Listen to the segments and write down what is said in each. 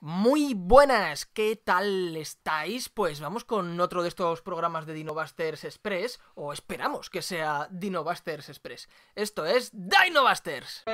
Muy buenas, ¿qué tal estáis? Pues vamos con otro de estos programas de Dinobusters Express, o esperamos que sea Dinobusters Express. Esto es Dinobusters.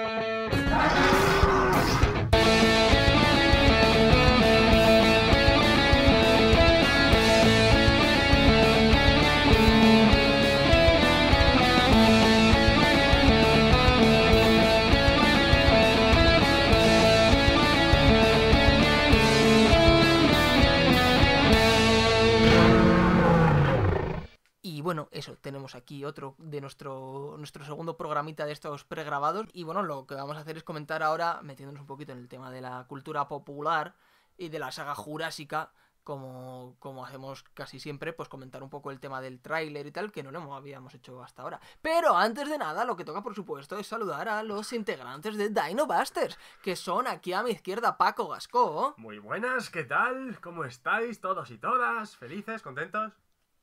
bueno, eso, tenemos aquí otro de nuestro, nuestro segundo programita de estos pregrabados. Y bueno, lo que vamos a hacer es comentar ahora, metiéndonos un poquito en el tema de la cultura popular y de la saga jurásica, como, como hacemos casi siempre, pues comentar un poco el tema del tráiler y tal, que no lo habíamos hecho hasta ahora. Pero antes de nada, lo que toca, por supuesto, es saludar a los integrantes de Dino Busters, que son aquí a mi izquierda Paco Gasco. Muy buenas, ¿qué tal? ¿Cómo estáis todos y todas? ¿Felices? ¿Contentos?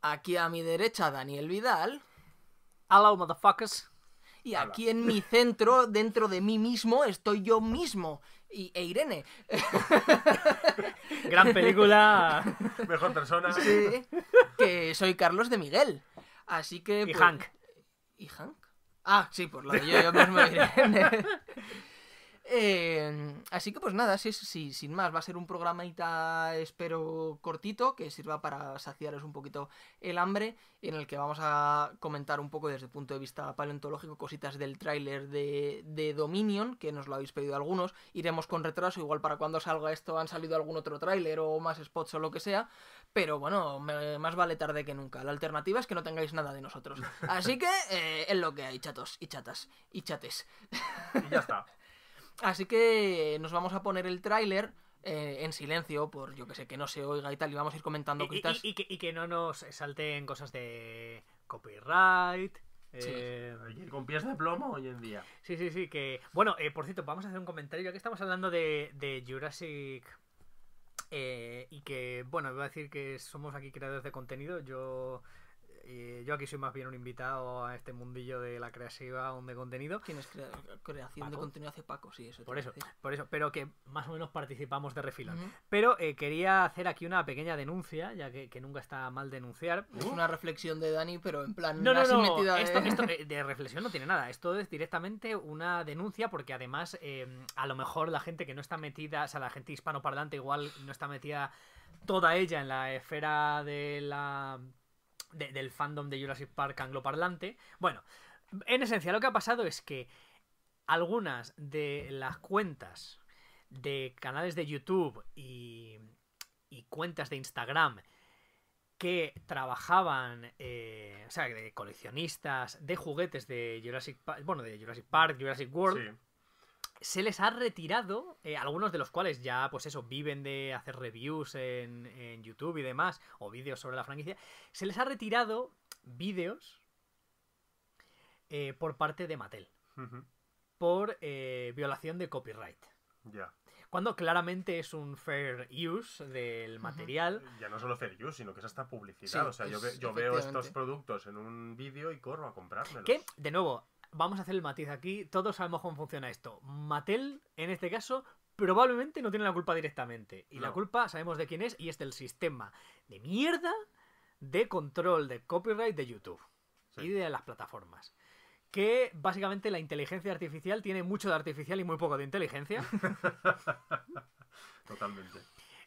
Aquí a mi derecha Daniel Vidal. Hello, motherfuckers. Y aquí en mi centro, dentro de mí mismo, estoy yo mismo. Y, e Irene. Gran película. Mejor persona. Que soy Carlos de Miguel. Así que. Y pues, Hank. ¿Y Hank? Ah, sí, por lo que yo, yo mismo Irene. Eh, así que pues nada, sí, sin más, va a ser un programita, espero, cortito, que sirva para saciaros un poquito el hambre, en el que vamos a comentar un poco desde el punto de vista paleontológico cositas del tráiler de, Dominion, que nos lo habéis pedido algunos, iremos con retraso, igual para cuando salga esto han salido algún otro tráiler o más spots o lo que sea, pero bueno, más vale tarde que nunca, la alternativa es que no tengáis nada de nosotros. Así que en eh, es lo que hay, chatos y chatas y chates. Y ya está. Así que nos vamos a poner el tráiler. Eh, en silencio, por yo que sé, que no se oiga y tal, y vamos a ir comentando Y, que, no nos salten cosas de copyright. Eh, con pies de plomo hoy en día. Sí, sí, sí, que... Bueno, eh, por cierto, vamos a hacer un comentario, ya que estamos hablando de, de Jurassic... y que, bueno, voy a decir que somos aquí creadores de contenido, yo eh, yo aquí soy más bien un invitado a este mundillo de la creación de contenido. ¿Quién es creación de contenido? Hace Paco, sí, eso. Por eso, por eso, pero que más o menos participamos de refilón. Pero eh, quería hacer aquí una pequeña denuncia, ya que, nunca está mal denunciar. Es una reflexión de Dani, pero en plan. No, no, no. Esto, esto, eh, de reflexión no tiene nada. Esto es directamente una denuncia, porque además, a lo mejor la gente que no está metida, o sea, la gente hispanoparlante igual no está metida toda ella en la esfera de la del fandom de Jurassic Park angloparlante. Bueno, en esencia lo que ha pasado es que algunas de las cuentas de canales de YouTube y, cuentas de Instagram que trabajaban, eh, o sea, de coleccionistas de juguetes de Jurassic Park, bueno, de Jurassic Park, Jurassic World, se les ha retirado, eh, algunos de los cuales ya, pues eso, viven de hacer reviews en, YouTube y demás, o vídeos sobre la franquicia, se les ha retirado vídeos eh, por parte de Mattel. Por eh, violación de copyright. Ya. Cuando claramente es un fair use del material. Ya no solo fair use, sino que es hasta publicidad. o sea, yo, veo estos productos en un vídeo y corro a comprármelos. Que, de nuevo, vamos a hacer el matiz aquí. Todos sabemos cómo funciona esto. Mattel, en este caso, probablemente no tiene la culpa directamente. Y la culpa sabemos de quién es y es del sistema de mierda de control de copyright de YouTube y de las plataformas. Que básicamente la inteligencia artificial tiene mucho de artificial y muy poco de inteligencia. Totalmente.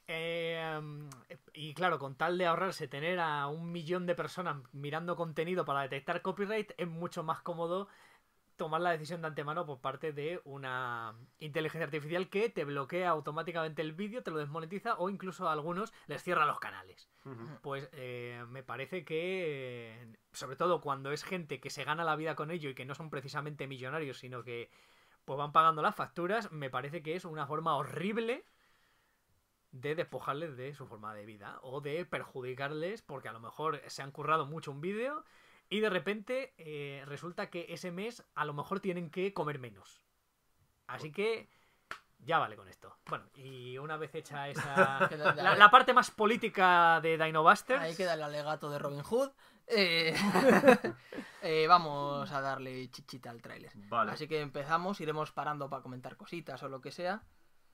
Em, y claro, con tal de ahorrarse tener a un millón de personas mirando contenido para detectar copyright, es mucho más cómodo tomar la decisión de antemano por parte de una inteligencia artificial que te bloquea automáticamente el vídeo, te lo desmonetiza o incluso a algunos les cierra los canales. Pues eh, me parece que, sobre todo cuando es gente que se gana la vida con ello y que no son precisamente millonarios, sino que pues van pagando las facturas, me parece que es una forma horrible de despojarles de su forma de vida o de perjudicarles porque a lo mejor se han currado mucho un vídeo y de repente eh, resulta que ese mes a lo mejor tienen que comer menos. Así que ya vale con esto. Bueno, y una vez hecha esa. la, parte más política de Dinobusters. Ahí queda el alegato de Robin Hood. Eh, eh, vamos a darle chichita al tráiler. Vale. Así que empezamos, iremos parando para comentar cositas o lo que sea.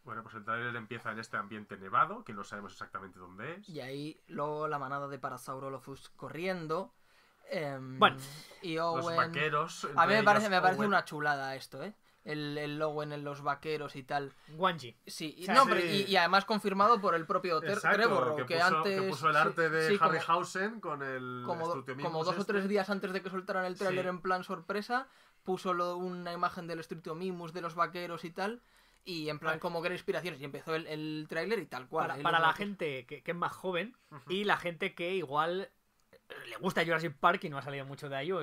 Bueno, pues el trailer empieza en este ambiente nevado, que no sabemos exactamente dónde es. Y ahí luego la manada de Parasaurolophus corriendo Em, bueno, y los vaqueros. A mí me parece, una chulada esto, ¿eh? El, el Owen en los vaqueros y tal. Guangi. Sí, y, y, además confirmado por el propio Trevor que, puso, antes. el arte de Harryhausen con el. Como, dos este. o tres días antes de que soltaran el tráiler en plan sorpresa, puso una imagen del Mimus de los vaqueros y tal. Y en plan, como que era inspiración. Y empezó el, trailer tráiler y tal cual. Para, la gente que, es más joven y la gente que igual le gusta Jurassic Park y no ha salido mucho de ahí o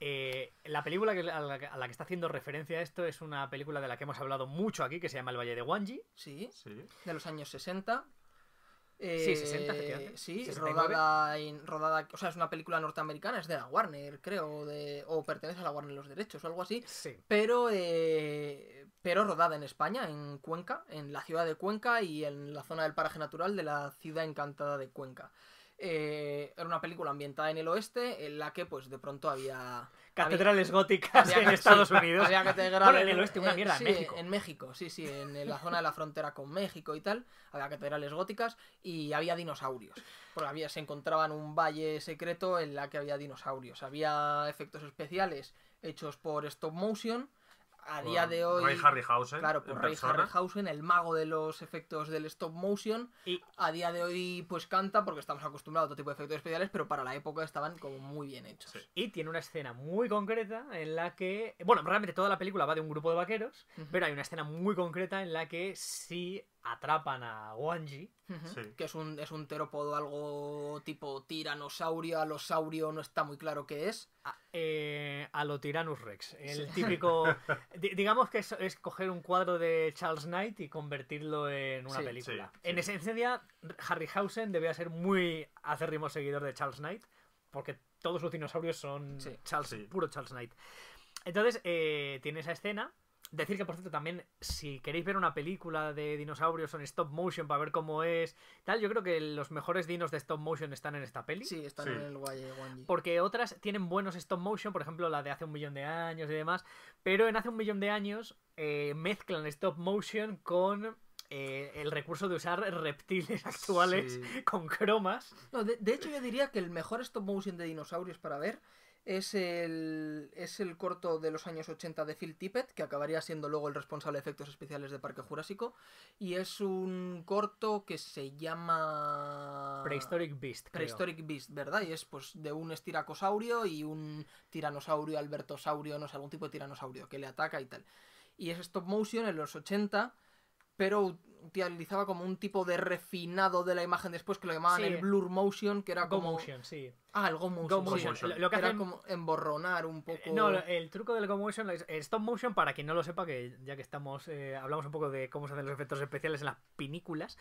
eh, la película a, la, que está haciendo referencia esto es una película de la que hemos hablado mucho aquí, que se llama El Valle de Wanji. Sí, de los años 60. sí, 60, eh, efectivamente. Sí, rodada. O sea, es una película norteamericana, es de la Warner, creo, o pertenece a la Warner los derechos o algo así. Pero, eh, pero rodada en España, en Cuenca, en la ciudad de Cuenca y en la zona del paraje natural de la ciudad encantada de Cuenca. Eh, era una película ambientada en el oeste, en la que pues de pronto había... Catedrales góticas en Estados Unidos. Había catedrales, en el oeste, una en México. En sí, sí, en la zona de la frontera con México y tal, había catedrales góticas y había dinosaurios. Porque había, se encontraba en un valle secreto en la que había dinosaurios. Había efectos especiales hechos por stop motion, a día de hoy. Ray Harryhausen. Claro, por Ray Harryhausen, el mago de los efectos del stop motion. Y a día de hoy, pues canta, porque estamos acostumbrados a otro tipo de efectos especiales, pero para la época estaban como muy bien hechos. Y tiene una escena muy concreta en la que. Bueno, realmente toda la película va de un grupo de vaqueros, pero hay una escena muy concreta en la que sí atrapan a Wanji, que es un, es un terópodo algo tipo tiranosaurio, alosaurio, no está muy claro qué es. A, eh, lo Tyrannus Rex, el típico... digamos que es, coger un cuadro de Charles Knight y convertirlo en una película. En esencia, Harryhausen debía ser muy acérrimo seguidor de Charles Knight, porque todos los dinosaurios son Charles, puro Charles Knight. Entonces, eh, tiene esa escena Decir que, por cierto, también, si queréis ver una película de dinosaurios en stop motion para ver cómo es, tal, yo creo que los mejores dinos de stop motion están en esta peli. Sí, están en el yg Porque otras tienen buenos stop motion, por ejemplo, la de hace un millón de años y demás, pero en hace un millón de años eh, mezclan stop motion con eh, el recurso de usar reptiles actuales con cromas. de, hecho yo diría que el mejor stop motion de dinosaurios para ver es el, es el corto de los años 80 de Phil Tippett, que acabaría siendo luego el responsable de efectos especiales de Parque Jurásico. Y es un corto que se llama. Prehistoric Beast. Prehistoric Beast, ¿verdad? Y es pues de un estiracosaurio y un tiranosaurio, albertosaurio, no sé, algún tipo de tiranosaurio que le ataca y tal. Y es stop motion en los 80 pero utilizaba como un tipo de refinado de la imagen después que lo llamaban el blur motion, que era go como... motion, sí. Ah, el go motion. Lo, que hacen... era como emborronar un poco. No, el truco del go motion, el stop motion, para quien no lo sepa, que ya que estamos, eh, hablamos un poco de cómo se hacen los efectos especiales en las películas,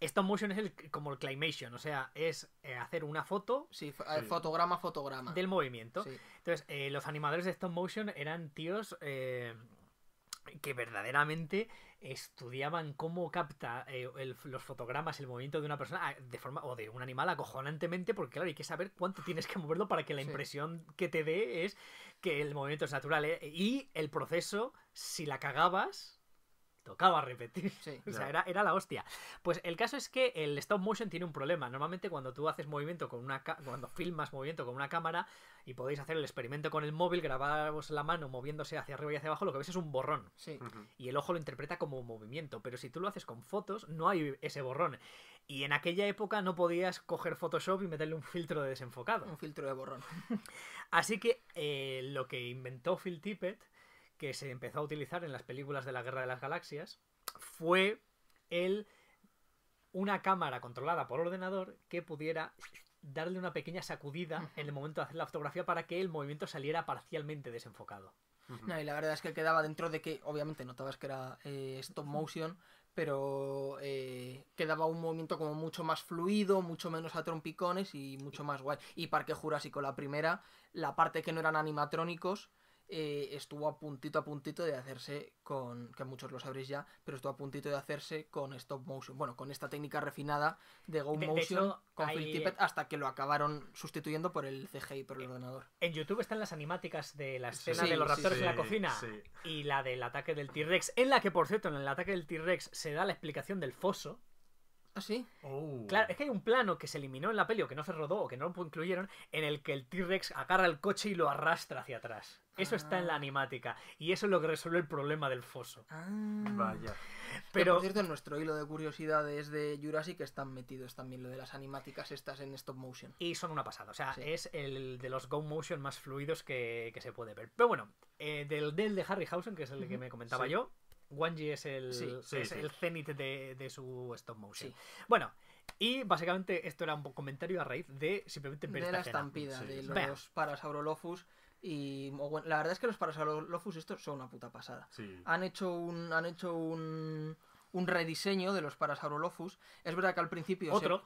stop motion es como el claymation, o sea, es eh, hacer una foto. Sí, fotograma, fotograma. Del movimiento. Entonces, eh, los animadores de stop motion eran tíos que verdaderamente estudiaban cómo capta eh, el, los fotogramas el movimiento de una persona ah, de forma o de un animal acojonantemente porque claro hay que saber cuánto tienes que moverlo para que la impresión que te dé es que el movimiento es natural eh, y el proceso si la cagabas tocaba repetir. o sea, era, la hostia. Pues el caso es que el stop motion tiene un problema. Normalmente cuando tú haces movimiento con una cuando filmas movimiento con una cámara y podéis hacer el experimento con el móvil, grabaros la mano moviéndose hacia arriba y hacia abajo, lo que ves es un borrón. Sí. Y el ojo lo interpreta como movimiento, pero si tú lo haces con fotos no hay ese borrón. Y en aquella época no podías coger Photoshop y meterle un filtro de desenfocado. Un filtro de borrón. Así que eh, lo que inventó Phil Tippett que se empezó a utilizar en las películas de la Guerra de las Galaxias fue el una cámara controlada por ordenador que pudiera darle una pequeña sacudida en el momento de hacer la fotografía para que el movimiento saliera parcialmente desenfocado. y la verdad es que quedaba dentro de que, obviamente, notabas que era eh, stop motion, pero eh, quedaba un movimiento como mucho más fluido, mucho menos a trompicones y mucho más guay. Y Parque Jurásico, la primera, la parte que no eran animatrónicos, eh, estuvo a puntito a puntito de hacerse con, que muchos lo sabréis ya, pero estuvo a puntito de hacerse con stop motion. Bueno, con esta técnica refinada de go motion con hay... hasta que lo acabaron sustituyendo por el CGI, por el eh, ordenador. En YouTube están las animáticas de la escena de los raptores en la cocina y la del ataque del T-Rex, en la que, por cierto, en el ataque del T-Rex se da la explicación del foso ¿Ah, sí? Oh. Claro, es que hay un plano que se eliminó en la peli o que no se rodó o que no lo incluyeron en el que el T-Rex agarra el coche y lo arrastra hacia atrás. Eso está en la ah. animática y eso es lo que resuelve el problema del foso. Ah. Vaya. Pero, por cierto, en nuestro hilo de curiosidades de Jurassic están metidos también lo de las animáticas estas en stop motion. Y son una pasada, o sea, es el de los go motion más fluidos que, se puede ver. Pero bueno, eh, del, del de Harryhausen, que es el que me comentaba yo, Wanji es el, es el cenit de, su stop motion. Bueno, y básicamente esto era un comentario a raíz de simplemente De la estampida de los Parasaurolophus. Y la verdad es que los Parasaurolophus estos son una puta pasada. Han hecho un. Han hecho un un rediseño de los Parasaurolophus. Es verdad que al principio. Otro.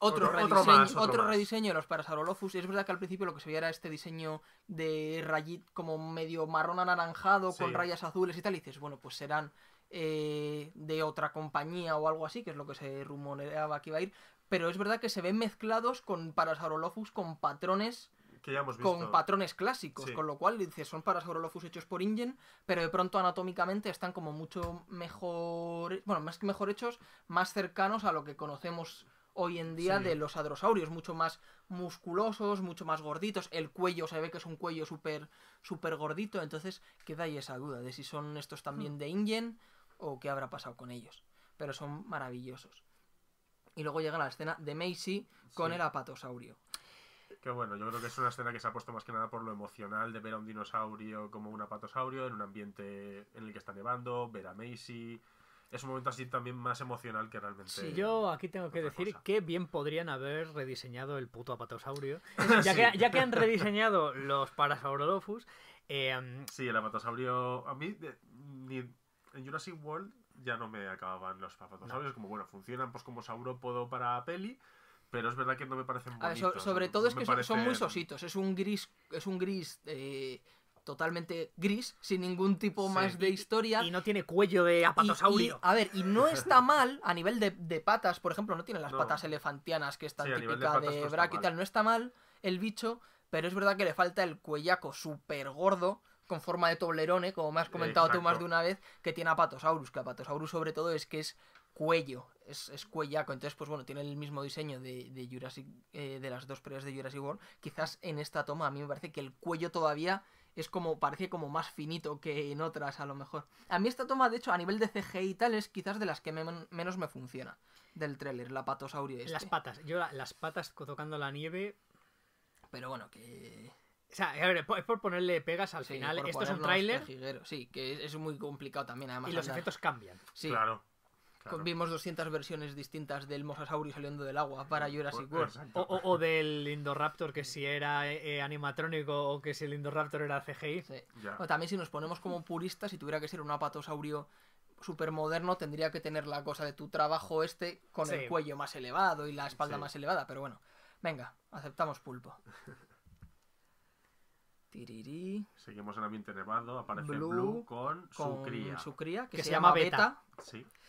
Otro, otro, rediseño, otro, de los Parasaurolophus. Es verdad que al principio lo que se veía era este diseño de rayit como medio marrón anaranjado con rayas azules y tal. Y dices, bueno, pues serán eh, de otra compañía o algo así, que es lo que se rumoreaba que iba a ir. Pero es verdad que se ven mezclados con Parasaurolophus con patrones que con patrones clásicos, con lo cual dices, son Parasaurolophus hechos por Ingen, pero de pronto anatómicamente están como mucho mejor, bueno, más que mejor hechos, más cercanos a lo que conocemos hoy en día de los hadrosaurios, mucho más musculosos, mucho más gorditos, el cuello se ve que es un cuello súper súper gordito, entonces queda ahí esa duda de si son estos también mm. de Ingen o qué habrá pasado con ellos, pero son maravillosos. Y luego llega la escena de Macy con el apatosaurio. Qué bueno, yo creo que es una escena que se ha puesto más que nada por lo emocional de ver a un dinosaurio como un apatosaurio en un ambiente en el que está nevando, ver a Macy, es un momento así también más emocional que realmente. Sí, yo aquí tengo que decir que bien podrían haber rediseñado el puto apatosaurio. Ya, que, ya que han rediseñado los Parasaurolophus. Eh, mm, sí, el apatosaurio. A mí, en Jurassic World ya no me acababan los apatosaurios. Como bueno, funcionan pues como saurópodo para peli. Pero es verdad que no me parecen bonitos. sobre todo es que son muy sositos. Es un gris, es un gris eh, totalmente gris, sin ningún tipo más de historia. Y, no tiene cuello de apatosaurio. a ver, y no está mal a nivel de, patas, por ejemplo, no tiene las patas elefantianas que es tan típica de, y tal. No está mal el bicho, pero es verdad que le falta el cuellaco súper gordo con forma de toblerone, como me has comentado tú más de una vez, que tiene Apatosaurus, que Apatosaurus sobre todo es que es cuello, es, cuellaco, entonces pues bueno, tiene el mismo diseño de, Jurassic, eh, de las dos pruebas de Jurassic World, quizás en esta toma a mí me parece que el cuello todavía es como, parece como más finito que en otras a lo mejor. A mí esta toma, de hecho, a nivel de CGI y tal, es quizás de las que menos me funciona del tráiler, la patosaurio este. Las patas, yo las patas tocando la nieve... Pero bueno, que... O sea, a ver, es por ponerle pegas al final. Esto es un tráiler. Sí, que es, muy complicado también, además. Y los efectos cambian. Sí. Claro. Vimos 200 versiones distintas del Mosasaurio saliendo del agua para mm, Jurassic pues, World. O, o, del Indoraptor, que si era eh, eh, animatrónico o que si el Indoraptor era CGI. también si nos ponemos como puristas, si tuviera que ser un apatosaurio súper moderno, tendría que tener la cosa de tu trabajo este con el cuello más elevado y la espalda más elevada. Pero bueno, venga, aceptamos pulpo. Seguimos en ambiente nevado. Aparece Blue, con, su cría. que, se, llama Beta.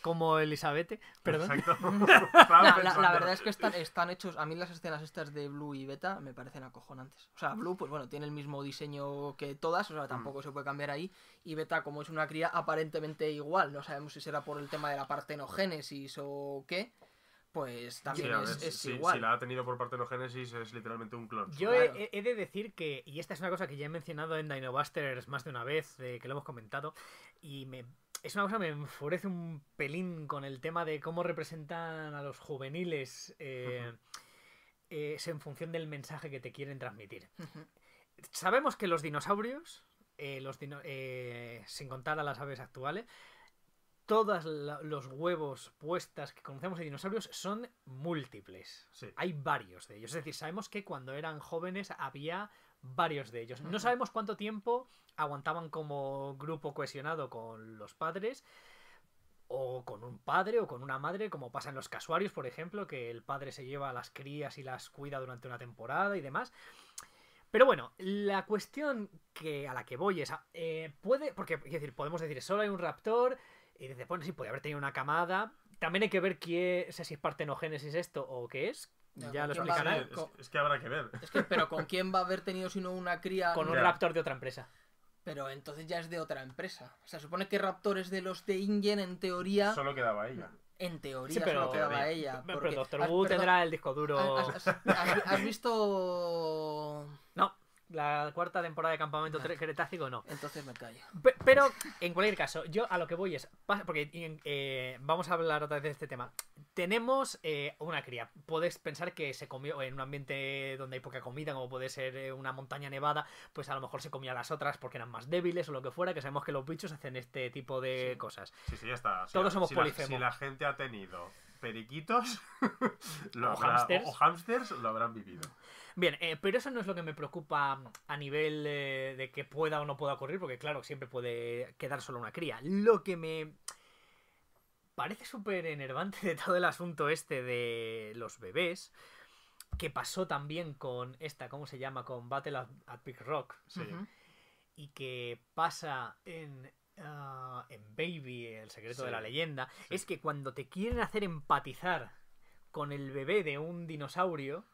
Como Elizabeth. Perdón. la, verdad es que están, están, hechos. A mí las escenas estas de Blue y Beta me parecen acojonantes. O sea, Blue, pues bueno, tiene el mismo diseño que todas. O sea, mm. tampoco se puede cambiar ahí. Y Beta, como es una cría, aparentemente igual. No sabemos si será por el tema de la partenogénesis o qué pues también es, igual. Si la ha tenido por parte de los génesis es literalmente un clon. Yo he, de decir que, y esta es una cosa que ya he mencionado en Dinobusters más de una vez, que lo hemos comentado, y me, es una cosa que me enfurece un pelín con el tema de cómo representan a los juveniles eh, eh, en función del mensaje que te quieren transmitir. Sabemos que los dinosaurios, eh, los sin contar a las aves actuales, todos los huevos puestas que conocemos de dinosaurios son múltiples. Hay varios de ellos. Es decir, sabemos que cuando eran jóvenes había varios de ellos. No sabemos cuánto tiempo aguantaban como grupo cohesionado con los padres. O con un padre o con una madre, como pasa en los casuarios, por ejemplo, que el padre se lleva a las crías y las cuida durante una temporada y demás. Pero bueno, la cuestión que a la que voy es, ah, eh, puede, porque es decir, podemos decir, solo hay un raptor, y dices, bueno, sí, puede haber tenido una camada. También hay que ver qué, o sea, si es partenogénesis esto o qué es. ya lo explicarán. Es, es, que habrá que ver. Es que, pero ¿con quién va a haber tenido sino una cría? Con un raptor de otra empresa. Pero entonces ya es de otra empresa. O sea, supone que raptor es de los de Ingen, en teoría. Solo quedaba ella. En teoría solo quedaba ella. Pero Doctor Wu tendrá el disco duro. has visto la cuarta temporada de Campamento Cretácico no. Entonces me callo. pero, en cualquier caso, yo a lo que voy es. Porque eh, vamos a hablar otra vez de este tema. Tenemos eh, una cría. Puedes pensar que se comió en un ambiente donde hay poca comida, como puede ser eh, una montaña nevada, pues a lo mejor se comía las otras porque eran más débiles o lo que fuera, que sabemos que los bichos hacen este tipo de cosas. Sí, sí, ya está. Todos somos polifemos. si la gente ha tenido periquitos o hamsters lo habrán vivido. Bien, eh, pero eso no es lo que me preocupa mm, a nivel eh, de que pueda o no pueda ocurrir, porque claro, siempre puede quedar solo una cría. Lo que me parece súper enervante de todo el asunto este de los bebés, que pasó también con esta, ¿cómo se llama? Con Battle at, Big Rock. Y que pasa en ah, en Baby, el secreto de la leyenda, es que cuando te quieren hacer empatizar con el bebé de un dinosaurio,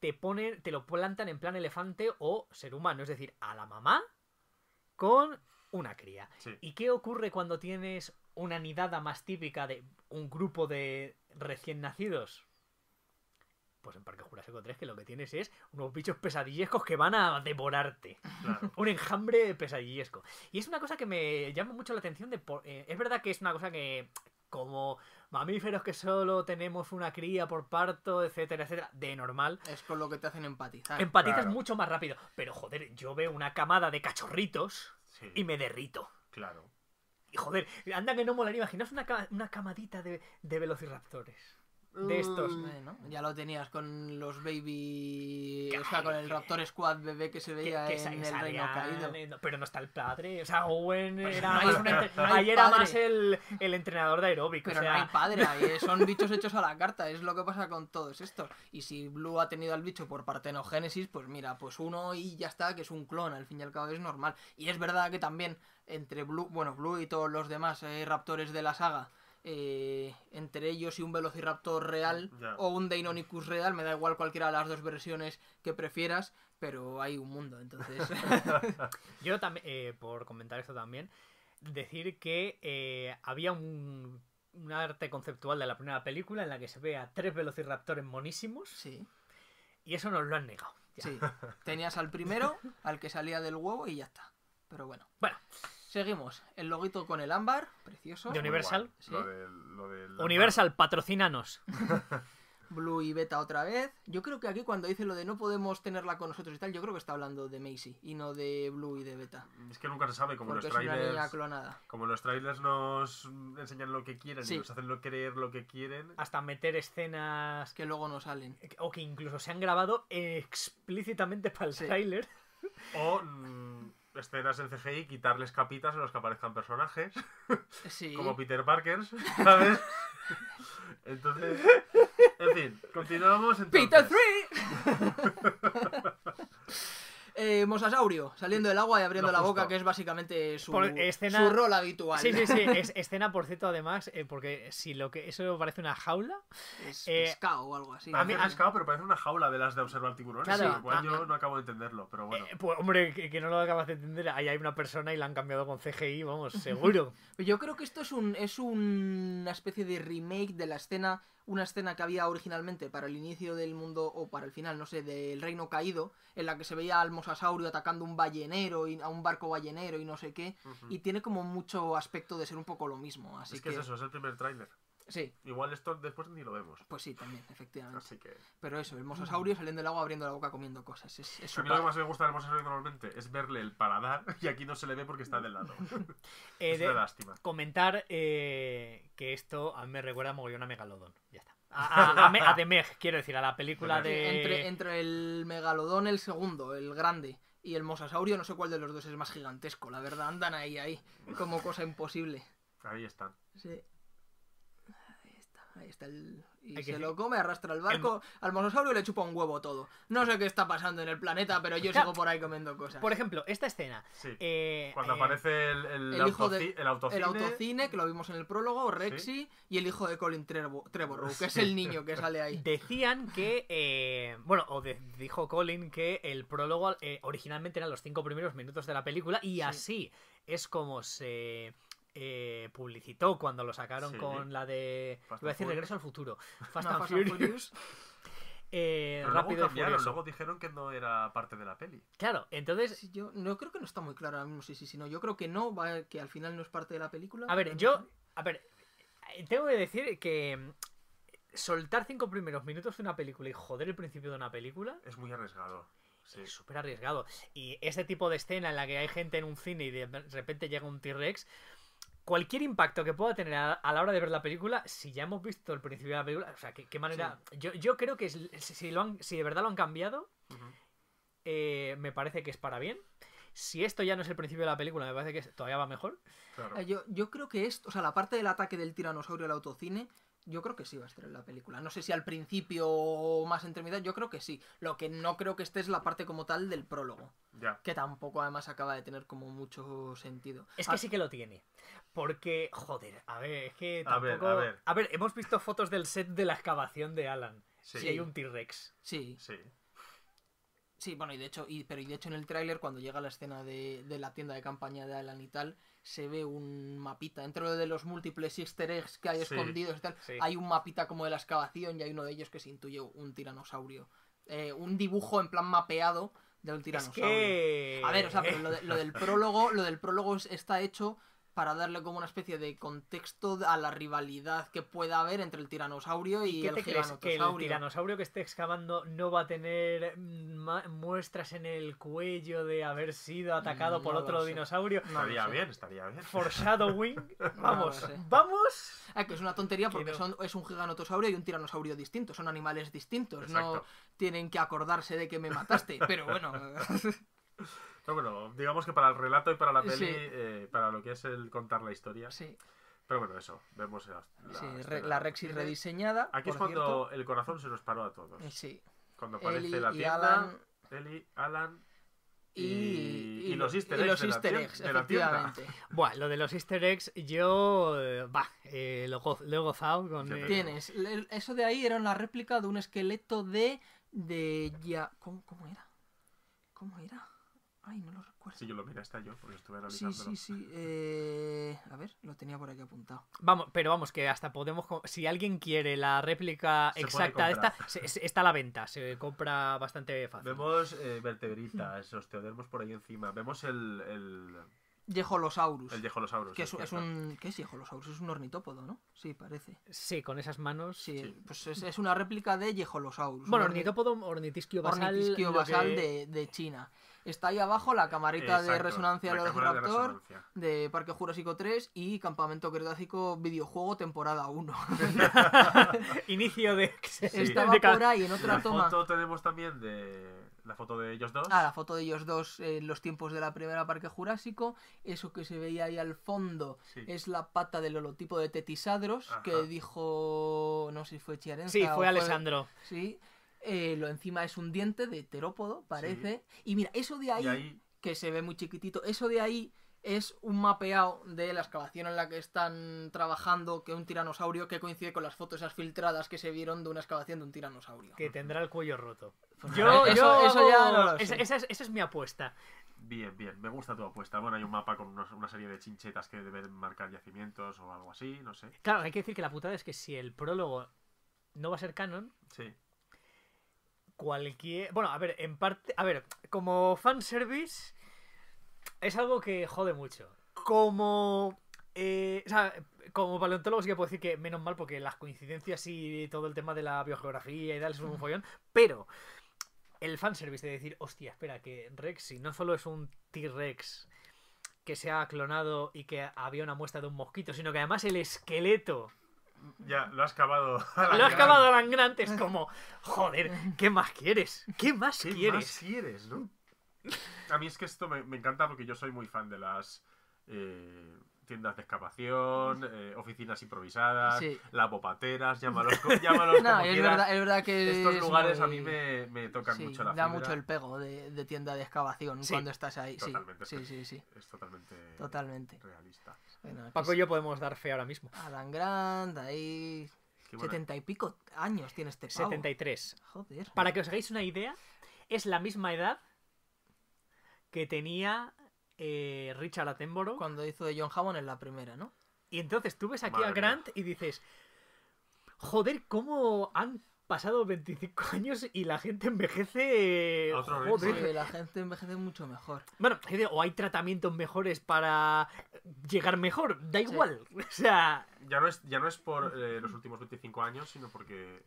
te ponen, te lo plantan en plan elefante o ser humano, es decir, a la mamá con una cría. ¿Y qué ocurre cuando tienes una nidada más típica de un grupo de recién nacidos? Pues en Parque Jurásico 3 que lo que tienes es unos bichos pesadillescos que van a devorarte. Claro. Un enjambre pesadillesco. Y es una cosa que me llama mucho la atención. De eh, es verdad que es una cosa que como mamíferos que solo tenemos una cría por parto, etcétera, etcétera, de normal. Es con lo que te hacen empatizar. Empatizas mucho más rápido. Pero joder, yo veo una camada de cachorritos y me derrito. Claro. Y joder, anda que no molaría. imaginas una, camadita de velociraptores de mm. estos. ya lo tenías con los baby. o sea, con el Raptor Squad bebé que se veía en el Reino Caído. Pero no está el padre. O sea, Owen era. ahí era más el, entrenador de aeróbico. Pero no hay padre Son bichos hechos a la carta. Es lo que pasa con todos estos. Y si Blue ha tenido al bicho por partenogénesis, pues mira, pues uno y ya está, que es un clon. Al fin y al cabo es normal. Y es verdad que también entre Blue, bueno, Blue y todos los demás eh, raptores de la saga eh, entre ellos y un Velociraptor real o un Deinonychus real, me da igual cualquiera de las dos versiones que prefieras, pero hay un mundo, entonces... Yo también, eh, por comentar esto también, decir que eh, había un, arte conceptual de la primera película en la que se ve a tres Velociraptores monísimos. Sí. Y eso nos lo han negado. Tenías al primero, al que salía del huevo y ya está. Pero bueno. Bueno. Seguimos. El loguito con el ámbar, precioso. De Universal. ¿Sí? Lo de, Universal, patrocínanos. Blue y Beta otra vez. Yo creo que aquí cuando dice lo de no podemos tenerla con nosotros y tal, yo creo que está hablando de Macy y no de Blue y de Beta. Es que nunca se sabe, como los trailers. Como los trailers nos enseñan lo que quieren y nos hacen creer lo que quieren. Hasta meter escenas que luego no salen. Eh, o que incluso se han grabado explícitamente para el trailer. O. Mm, escenas en CGI, quitarles capitas en los que aparezcan personajes. Sí. Como Peter Parker, ¿sabes? Entonces, en fin, continuamos ¡Peter 3! eh, mosasaurio saliendo del agua y abriendo la boca, que es básicamente su, rol habitual. Sí, sí, sí. Es, escena, por cierto, además, eh, porque si lo que eso parece una jaula. Es eh, o algo así. A mí, ah, pero parece una jaula de las de observar tiburones, claro, ah, yo ah. no acabo de entenderlo, pero bueno. Eh, pues, hombre, que, que, no lo acabas de entender. Ahí hay una persona y la han cambiado con CGI, vamos, seguro. yo creo que esto es, un, es una especie de remake de la escena una escena que había originalmente para el inicio del mundo o para el final, no sé, del Reino Caído, en la que se veía al mosasaurio atacando un ballenero y a un barco ballenero y no sé qué, y tiene como mucho aspecto de ser un poco lo mismo, así es que, es eso, es el primer tráiler. Sí. Igual esto después ni lo vemos. Pues sí, también, efectivamente. Pero eso, el mosasaurio saliendo del agua, abriendo la boca, comiendo cosas. Es, a mí lo que más me gusta del mosasaurio normalmente es verle el paladar y aquí no se le ve porque está del lado. es una lástima. Comentar eh, que esto a mí me recuerda mogollón a Megalodon. Ya está. A, a, The Meg, quiero decir, a la película de... Entre, entre el Megalodón, el segundo, el grande y el mosasaurio, no sé cuál de los dos es más gigantesco, la verdad, andan ahí, ahí, como cosa imposible. Ahí están. Sí está Y se lo come, arrastra el barco al monosaurio y le chupa un huevo todo. No sé qué está pasando en el planeta, pero yo sigo por ahí comiendo cosas. Por ejemplo, esta escena. Eh, Cuando eh, aparece el, el, autocine. que lo vimos en el prólogo, Rexy, y el hijo de Colin Trevorrow, que es el niño que sale ahí. Decían que... Eh, bueno, o dijo Colin que el prólogo originalmente eran los cinco primeros minutos de la película y así es como se eh, publicitó cuando lo sacaron con la de. iba a decir Regreso al Futuro. Fast, and, Furious. Eh, rápido luego dijeron que no era parte de la peli. Claro, entonces. yo no creo que no está muy claro ahora mismo, sí, sí, sí, no. Yo creo que no, que al final no es parte de la película. A ver, yo. A ver, eh, tengo que decir que mm, soltar cinco primeros minutos de una película y joder el principio de una película. Es muy arriesgado. Sí. Es súper arriesgado. Y ese tipo de escena en la que hay gente en un cine y de repente llega un T-Rex, cualquier impacto que pueda tener a, la hora de ver la película, si ya hemos visto el principio de la película, o sea, qué, manera... Yo, yo, creo que si, lo han, si de verdad lo han cambiado, eh, me parece que es para bien. Si esto ya no es el principio de la película, me parece que todavía va mejor. Ah, yo, yo creo que esto, o sea, la parte del ataque del tiranosaurio al autocine yo creo que sí va a estar en la película. No sé si al principio o más en mitad, yo creo que sí. Lo que no creo que esté es la parte como tal del prólogo. Ya. Que tampoco además acaba de tener como mucho sentido. Es que ah, sí que lo tiene. Porque, joder, a ver, es que tampoco... A ver, hemos visto fotos del set de la excavación de Alan. Sí. hay un T-Rex. Sí. Sí. Sí, bueno, y de hecho, y, pero de hecho en el tráiler, cuando llega la escena de la tienda de campaña de Alan y tal, se ve un mapita. Dentro de los múltiples easter eggs que hay escondidos y tal, hay un mapita como de la excavación y hay uno de ellos que se intuye un tiranosaurio. Eh, un dibujo en plan mapeado de un tiranosaurio. A ver, o sea, lo del prólogo, lo del prólogo está hecho para darle como una especie de contexto a la rivalidad que pueda haber entre el tiranosaurio y, el crees? que el tiranosaurio que esté excavando no va a tener muestras en el cuello de haber sido atacado mm, por otro dinosaurio? estaría bien, estaría bien. Foreshadowing. vamos, vamos. Ah, que es una tontería porque es un giganotosaurio y un tiranosaurio distinto, son animales distintos, no tienen que acordarse de que me mataste, pero bueno. pero bueno, digamos que para el relato y para la peli, eh, para lo que es el contar la historia. Sí. Pero bueno, eso, vemos la, sí, la Rexy rediseñada. Aquí es cuando el corazón se nos paró a todos. Eh, sí. Cuando aparece la tienda, Alan, Eli, Alan y, y, los easter eggs. Y los easter eggs, efectivamente. bueno, lo de los easter eggs, yo. Eh, bah, eh, lo, he gozado con. Tienes. Eso de ahí era una réplica de un esqueleto de. de ya, ¿cómo, ¿Cómo era? ¿Cómo era? Ay, no lo recuerdo. Sí, yo lo miré hasta yo, porque estuve analizando. Sí, sí, sí. Eh, a ver, lo tenía por aquí apuntado. Vamos, pero vamos, que hasta podemos... Si alguien quiere la réplica exacta de esta, está a la venta. Se compra bastante fácil. Vemos eh, vertebritas, osteodermos por ahí encima. Vemos el... el... Yejolosaurus. El Yeholosaurus. Que un, ¿Qué es Yeholosaurus? Es un ornitópodo, ¿no? Sí, parece. Sí, con esas manos. Sí, pues es, una réplica de Yeholosaurus. Bueno, ornitópodo, ornitisquio basal. Ornitisquio basal de, de China. Está ahí abajo la camarita de resonancia del de, Parque Jurásico 3 y Campamento Cretácico videojuego temporada 1. Inicio de... Estaba por ahí en otra toma. Foto tenemos también de la foto de ellos dos. Ah, la foto de ellos dos en los tiempos de la primera Parque Jurásico. Eso que se veía ahí al fondo es la pata del holotipo de Tetisadros que dijo, no sé si fue Chiarenza. Sí, fue Alessandro. Sí eh, lo encima es un diente de terópodo, parece. Y mira, eso de ahí, que se ve muy chiquitito, eso de ahí es un mapeado de la excavación en la que están trabajando que un tiranosaurio que coincide con las fotos esas filtradas que se vieron de una excavación de un tiranosaurio. Que tendrá el cuello roto. Pues yo, eso, eso ya Esa, es mi apuesta. Bien, bien, me gusta tu apuesta. Bueno, hay un mapa con una serie de chinchetas que deben marcar yacimientos o algo así, no sé. Claro, hay que decir que la putada es que si el prólogo no va a ser canon, sí cualquier. Bueno, a ver, en parte. A ver, como fanservice es algo que jode mucho. Como. Eh, o sea, como paleontólogo sí que puedo decir que menos mal porque las coincidencias y todo el tema de la biogeografía y tal es un follón, pero el fanservice de decir, hostia, espera, que Rexy no solo es un T-Rex que se ha clonado y que había una muestra de un mosquito, sino que además el esqueleto ya, lo has cavado. Lo has cavado a Grant. Es como, joder, ¿qué más quieres? ¿Qué más ¿Qué quieres? Más quieres, ¿no? A mí es que esto me, me, encanta porque yo soy muy fan de las. Eh, tiendas de excavación, mm. eh, oficinas improvisadas, la popateras, llámalos, es Verdad, que Estos lugares a mí me, me tocan mucho la fibra. Da mucho el pego de, tienda de excavación cuando estás ahí. Totalmente. Sí, sí, sí. Es totalmente, realista. Paco y yo podemos dar fe ahora mismo. Alan Grant, ahí... Setenta y pico años tiene este 73. Joder. Para que os hagáis una idea, es la misma edad que tenía eh, Richard Attenborough. Cuando hizo de John Hammond en la primera, ¿no? Y entonces tú ves aquí a Grant y dices, joder, ¿cómo han pasado 25 años y la gente envejece. la gente envejece mucho mejor. Bueno, o hay tratamientos mejores para llegar mejor, da igual. O sea. Ya no es, ya no es por eh, los últimos 25 años, sino porque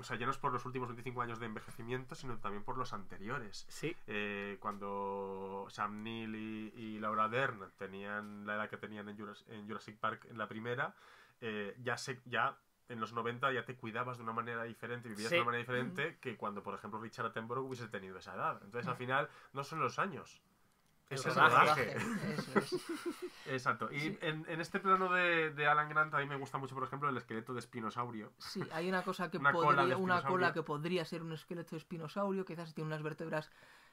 o sea, ya no es por los últimos 25 años de envejecimiento, sino también por los anteriores. Sí. Eh, cuando Sam Neill y, Laura Dern tenían la edad que tenían en Jurassic, Park en la primera, eh, ya, ya en los 90 ya te cuidabas de una manera diferente, vivías de una manera diferente que cuando, por ejemplo, Richard Attenborough hubiese tenido esa edad. Entonces, al final, no son los años, es Exacto. Y en, este plano de, Alan Grant a mí me gusta mucho, por ejemplo, el esqueleto de espinosaurio. Sí, hay una cosa que podría, cola una cola que podría ser un esqueleto de espinosaurio, quizás tiene unas vértebras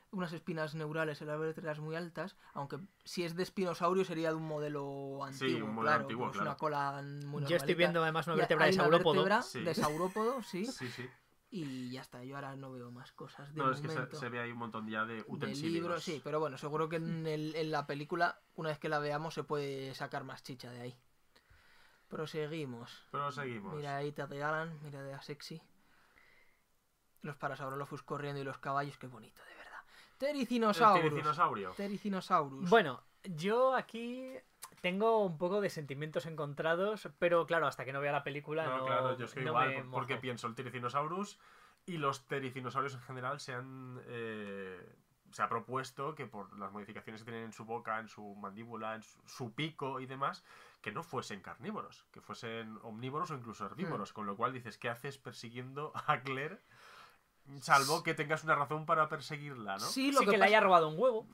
unas espinas neurales en las vértebras muy altas, aunque si es de espinosaurio sería de un modelo antiguo, sí, un modelo antiguo, pues una cola muy Yo estoy viendo además una vértebra de saurópodo. de saurópodo, sí. Sí, sí y ya está, yo ahora no veo más cosas. De no, es que se, ve ahí un montón ya de utensilios. libros, sí, pero bueno, seguro que en, la película, una vez que la veamos, se puede sacar más chicha de ahí. Proseguimos. Proseguimos. Mira ahí te Alan, mira de sexy. Los parasaurolophus corriendo y los caballos, qué bonito, de verdad. Tericinosaurus. Tericinosaurio. Tericinosaurus. Bueno, yo aquí tengo un poco de sentimientos encontrados, pero claro, hasta que no vea la película. No, claro, yo es igual, porque pienso el Tiricinosaurus y los tiricinosaurios en general se han. Eh, se ha propuesto que por las modificaciones que tienen en su boca, en su mandíbula, en su, pico y demás, que no fuesen carnívoros, que fuesen omnívoros o incluso herbívoros. Hmm. Con lo cual dices, ¿qué haces persiguiendo a Claire? Salvo que tengas una razón para perseguirla, ¿no? Sí, lo que, le haya robado un huevo.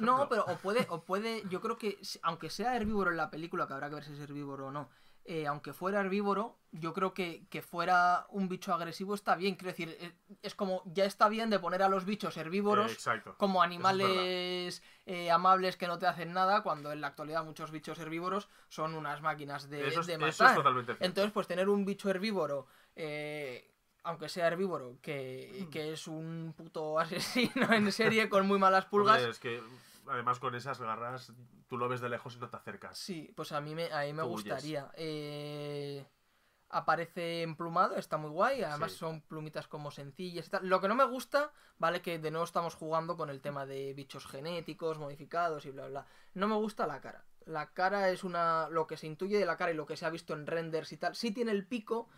no, pero o puede, o puede, yo creo que aunque sea herbívoro en la película, que habrá que ver si es herbívoro o no, eh, aunque fuera herbívoro, yo creo que, que fuera un bicho agresivo está bien. Quiero decir, eh, es como ya está bien de poner a los bichos herbívoros como animales eh, amables que no te hacen nada, cuando en la actualidad muchos bichos herbívoros son unas máquinas de, eso Eso es totalmente Entonces, pues tener un bicho herbívoro. Eh, aunque sea herbívoro, que, mm. es un puto asesino en serie con muy malas pulgas. es que además con esas garras tú lo ves de lejos y no te acercas. Sí, pues a mí me, a me gustaría. Eh, aparece emplumado, está muy guay. Además son plumitas como sencillas y tal. Lo que no me gusta, vale, que de nuevo estamos jugando con el tema de bichos genéticos, modificados y bla, bla. No me gusta la cara la cara es una. Lo que se intuye de la cara y lo que se ha visto en renders y tal. Sí tiene el pico,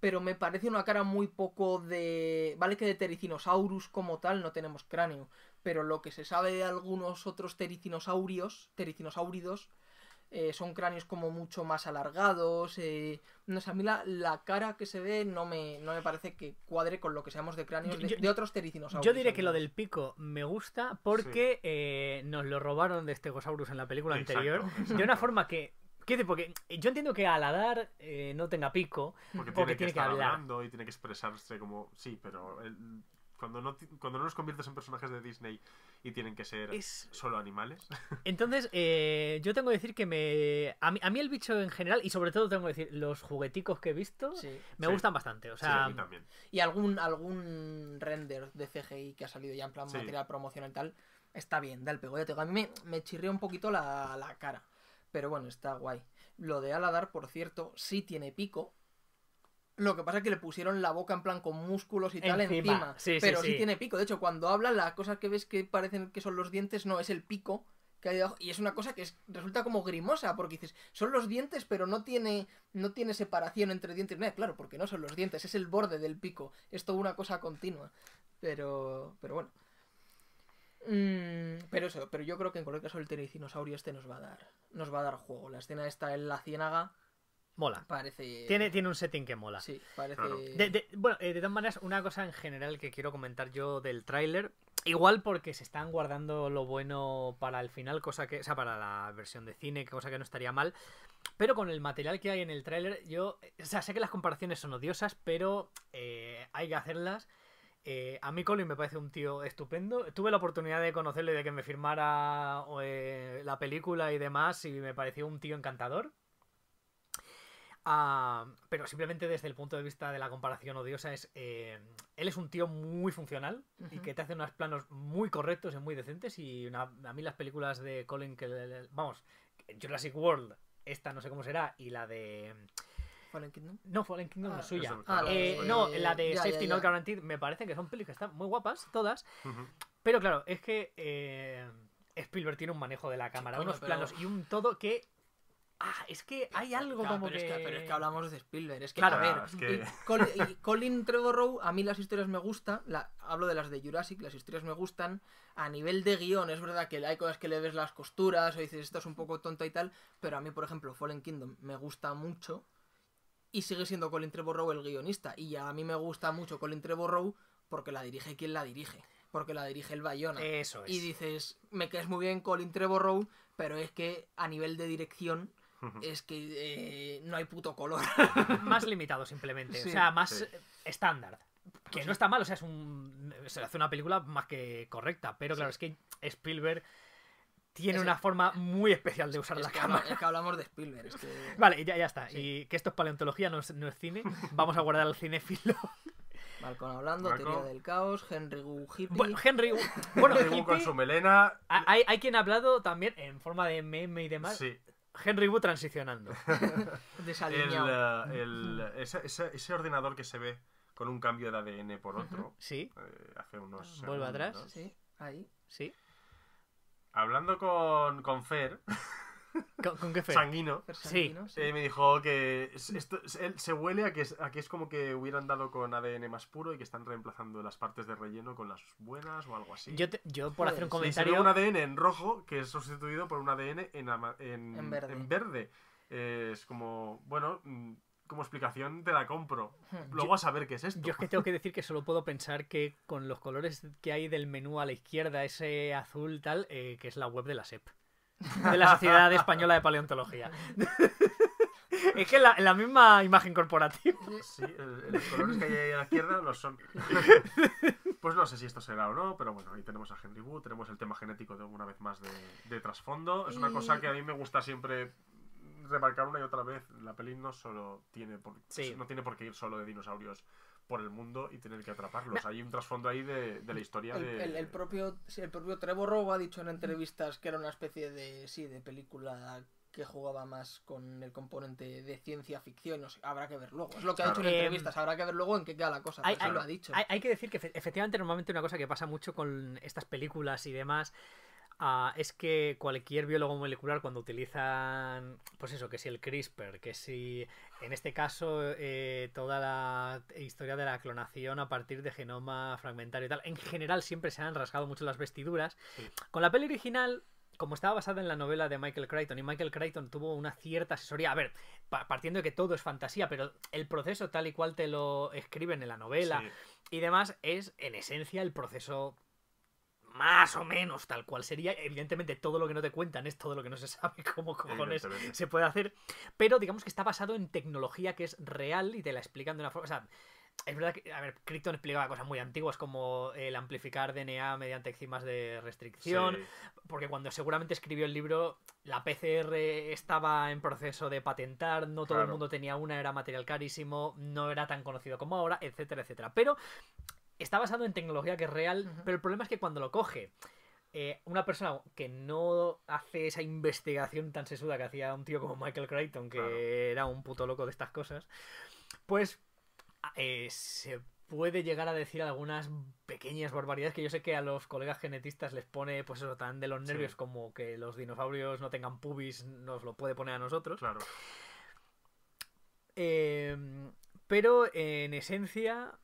pero me parece una cara muy poco de. Vale que de Tericinosaurus como tal no tenemos cráneo, pero lo que se sabe de algunos otros Tericinosaurios, Tericinosauridos, eh, son cráneos como mucho más alargados. Eh, no sé, a mí la, cara que se ve no me, no me parece que cuadre con lo que seamos de cráneos de, otros tericinos. Yo diré que lo del pico me gusta porque eh, nos lo robaron de Stegosaurus en la película anterior. De una forma que qué porque yo entiendo que al aladar eh, no tenga pico, porque, tiene, que, estar hablar. hablando y tiene que expresarse como. Sí, pero cuando no, los conviertes en personajes de Disney y tienen que ser solo animales. Entonces, eh, yo tengo que decir que me. A mí, el bicho en general, y sobre todo tengo que decir, los jugueticos que he visto me gustan bastante. O sea, también. Y algún, algún render de CGI que ha salido ya en plan material promocional y tal, está bien, da el tengo A mí me, me un poquito la, la cara. Pero bueno, está guay. Lo de Aladar, por cierto, sí tiene pico, lo que pasa es que le pusieron la boca en plan con músculos y tal encima. pero sí, tiene pico. De hecho, cuando habla, la cosa que ves que parecen que son los dientes no es el pico que hay debajo. Y es una cosa que resulta como grimosa, porque dices, son los dientes, pero no tiene, no tiene separación entre dientes. No, claro, porque no son los dientes, es el borde del pico. Es toda una cosa continua. Pero, pero bueno. Mm, pero eso, pero yo creo que en cualquier caso el Terecinosaurio este nos va a dar. Nos va a dar juego. La escena está en la ciénaga Mola. Tiene, tiene un setting que mola. Sí, parece... De, bueno, eh, de todas maneras, una cosa en general que quiero comentar yo del tráiler, igual porque se están guardando lo bueno para el final, cosa que, o sea, para la versión de cine, cosa que no estaría mal, pero con el material que hay en el tráiler, yo, o sea, sé que las comparaciones son odiosas, pero eh, hay que hacerlas. Eh, a mí Colin me parece un tío estupendo. Tuve la oportunidad de conocerle de que me firmara la película y demás y me pareció un tío encantador. Ah, pero simplemente desde el punto de vista de la comparación odiosa es... Eh, él es un tío muy funcional y que te hace unos planos muy correctos y muy decentes y a mí las películas de Colin que... Vamos, Jurassic World, esta no sé cómo será, y la de... Fallen Kingdom. No, Fallen Kingdom no es ah, suya. Ah, eh, no, la de Safety Not Guaranteed me parece que son películas que están muy guapas, todas. Pero claro, es que eh, Spielberg tiene un manejo de la cámara, unos planos y un todo que Ah, es que hay algo como que... Pero es que hablamos de Spielberg. Es que, Colin, Trevorrow, a mí las historias me gustan. hablo de las de Jurassic, las historias me gustan. A nivel de guión, es verdad que hay cosas que le ves las costuras o dices esto es un poco tonta y tal. Pero a mí, por ejemplo, Fallen Kingdom me gusta mucho. Y sigue siendo Colin Trevorrow el guionista. Y a mí me gusta mucho Colin Trevorrow porque la dirige quien la dirige. Porque la dirige el Bayona. Eso es. Y dices, me caes muy bien Colin Trevorrow, pero es que a nivel de dirección es que eh, no hay puto color. más limitado simplemente, o sea, más estándar. Que pues no está mal, o sea, es un, se hace una película más que correcta, pero claro, es que Spielberg tiene una forma muy especial de usar la cámara. que hablamos de Spielberg. Vale, ya, ya está. Y que esto es paleontología, no es, no es cine. Vamos a guardar al cinefilo. Balcón hablando, teoría del caos, Henry Wu hippie. Bueno, Henry Bueno, Wu con su melena. Hay, hay, quien ha hablado también en forma de meme y demás. Sí. Henry Wu transicionando. Eh, ese, ordenador que se ve con un cambio de ADN por otro. Sí. Eh, hace unos. Vuelve atrás. Sí. Ahí. Sí. Hablando con, con Fer. ¿Con, Sanguino. Sí. Eh, me dijo que esto, se huele a que, es, es como que hubieran dado con ADN más puro y que están reemplazando las partes de relleno con las buenas o algo así. Yo, por hacer un comentario... un ADN en rojo que es sustituido por un ADN en, verde. es como, bueno, mm, como explicación te la compro. Hmm. Luego a saber qué es esto. Yo es que tengo que decir que solo puedo pensar que con los colores que hay del menú a la izquierda, ese azul tal, eh, que es la web de la SEP de la Sociedad Española de Paleontología. Es que la, la misma imagen corporativa. Sí, los colores que hay ahí a la izquierda los son. Pues no sé si esto será o no, pero bueno, ahí tenemos a Henry Wu, tenemos el tema genético de una vez más de, trasfondo. Es una cosa que a mí me gusta siempre remarcar una y otra vez. La peli no solo tiene no tiene por qué ir solo de dinosaurios por el mundo y tener que atraparlos. Hay un trasfondo ahí de, la historia el, de... El, propio, el propio Trevor robo ha dicho en entrevistas que era una especie de, sí, de película que jugaba más con el componente de ciencia ficción. No habrá que ver luego. Es lo que ha dicho en em, entrevistas. Habrá que ver luego en qué queda la cosa. ha dicho. hay que decir que efectivamente normalmente una cosa que pasa mucho con estas películas y demás Ah, es que cualquier biólogo molecular cuando utilizan, pues eso, que si el CRISPR, que si en este caso eh, toda la historia de la clonación a partir de genoma fragmentario y tal, en general siempre se han rasgado mucho las vestiduras. Con la peli original como estaba basada en la novela de Michael Crichton y Michael Crichton tuvo una cierta asesoría, a ver, partiendo de que todo es fantasía, pero el proceso tal y cual te lo escriben en la novela y demás es en esencia el proceso más o menos tal cual sería. Evidentemente, todo lo que no te cuentan es todo lo que no se sabe cómo cojones se puede hacer. Pero digamos que está basado en tecnología que es real y te la explican de una forma. es verdad que, a ver, Krypton explicaba cosas muy antiguas como el amplificar DNA mediante enzimas de restricción, porque cuando seguramente escribió el libro, la PCR estaba en proceso de patentar, no todo el mundo tenía una, era material carísimo, no era tan conocido como ahora, etcétera, etcétera. Pero está basado en tecnología que es real, pero el problema es que cuando lo coge eh, una persona que no hace esa investigación tan sesuda que hacía un tío como Michael Crichton, que era un puto loco de estas cosas, pues eh, se puede llegar a decir algunas pequeñas barbaridades que yo sé que a los colegas genetistas les pone pues eso tan de los nervios como que los dinosaurios no tengan pubis nos lo puede poner a nosotros claro em, pero en esencia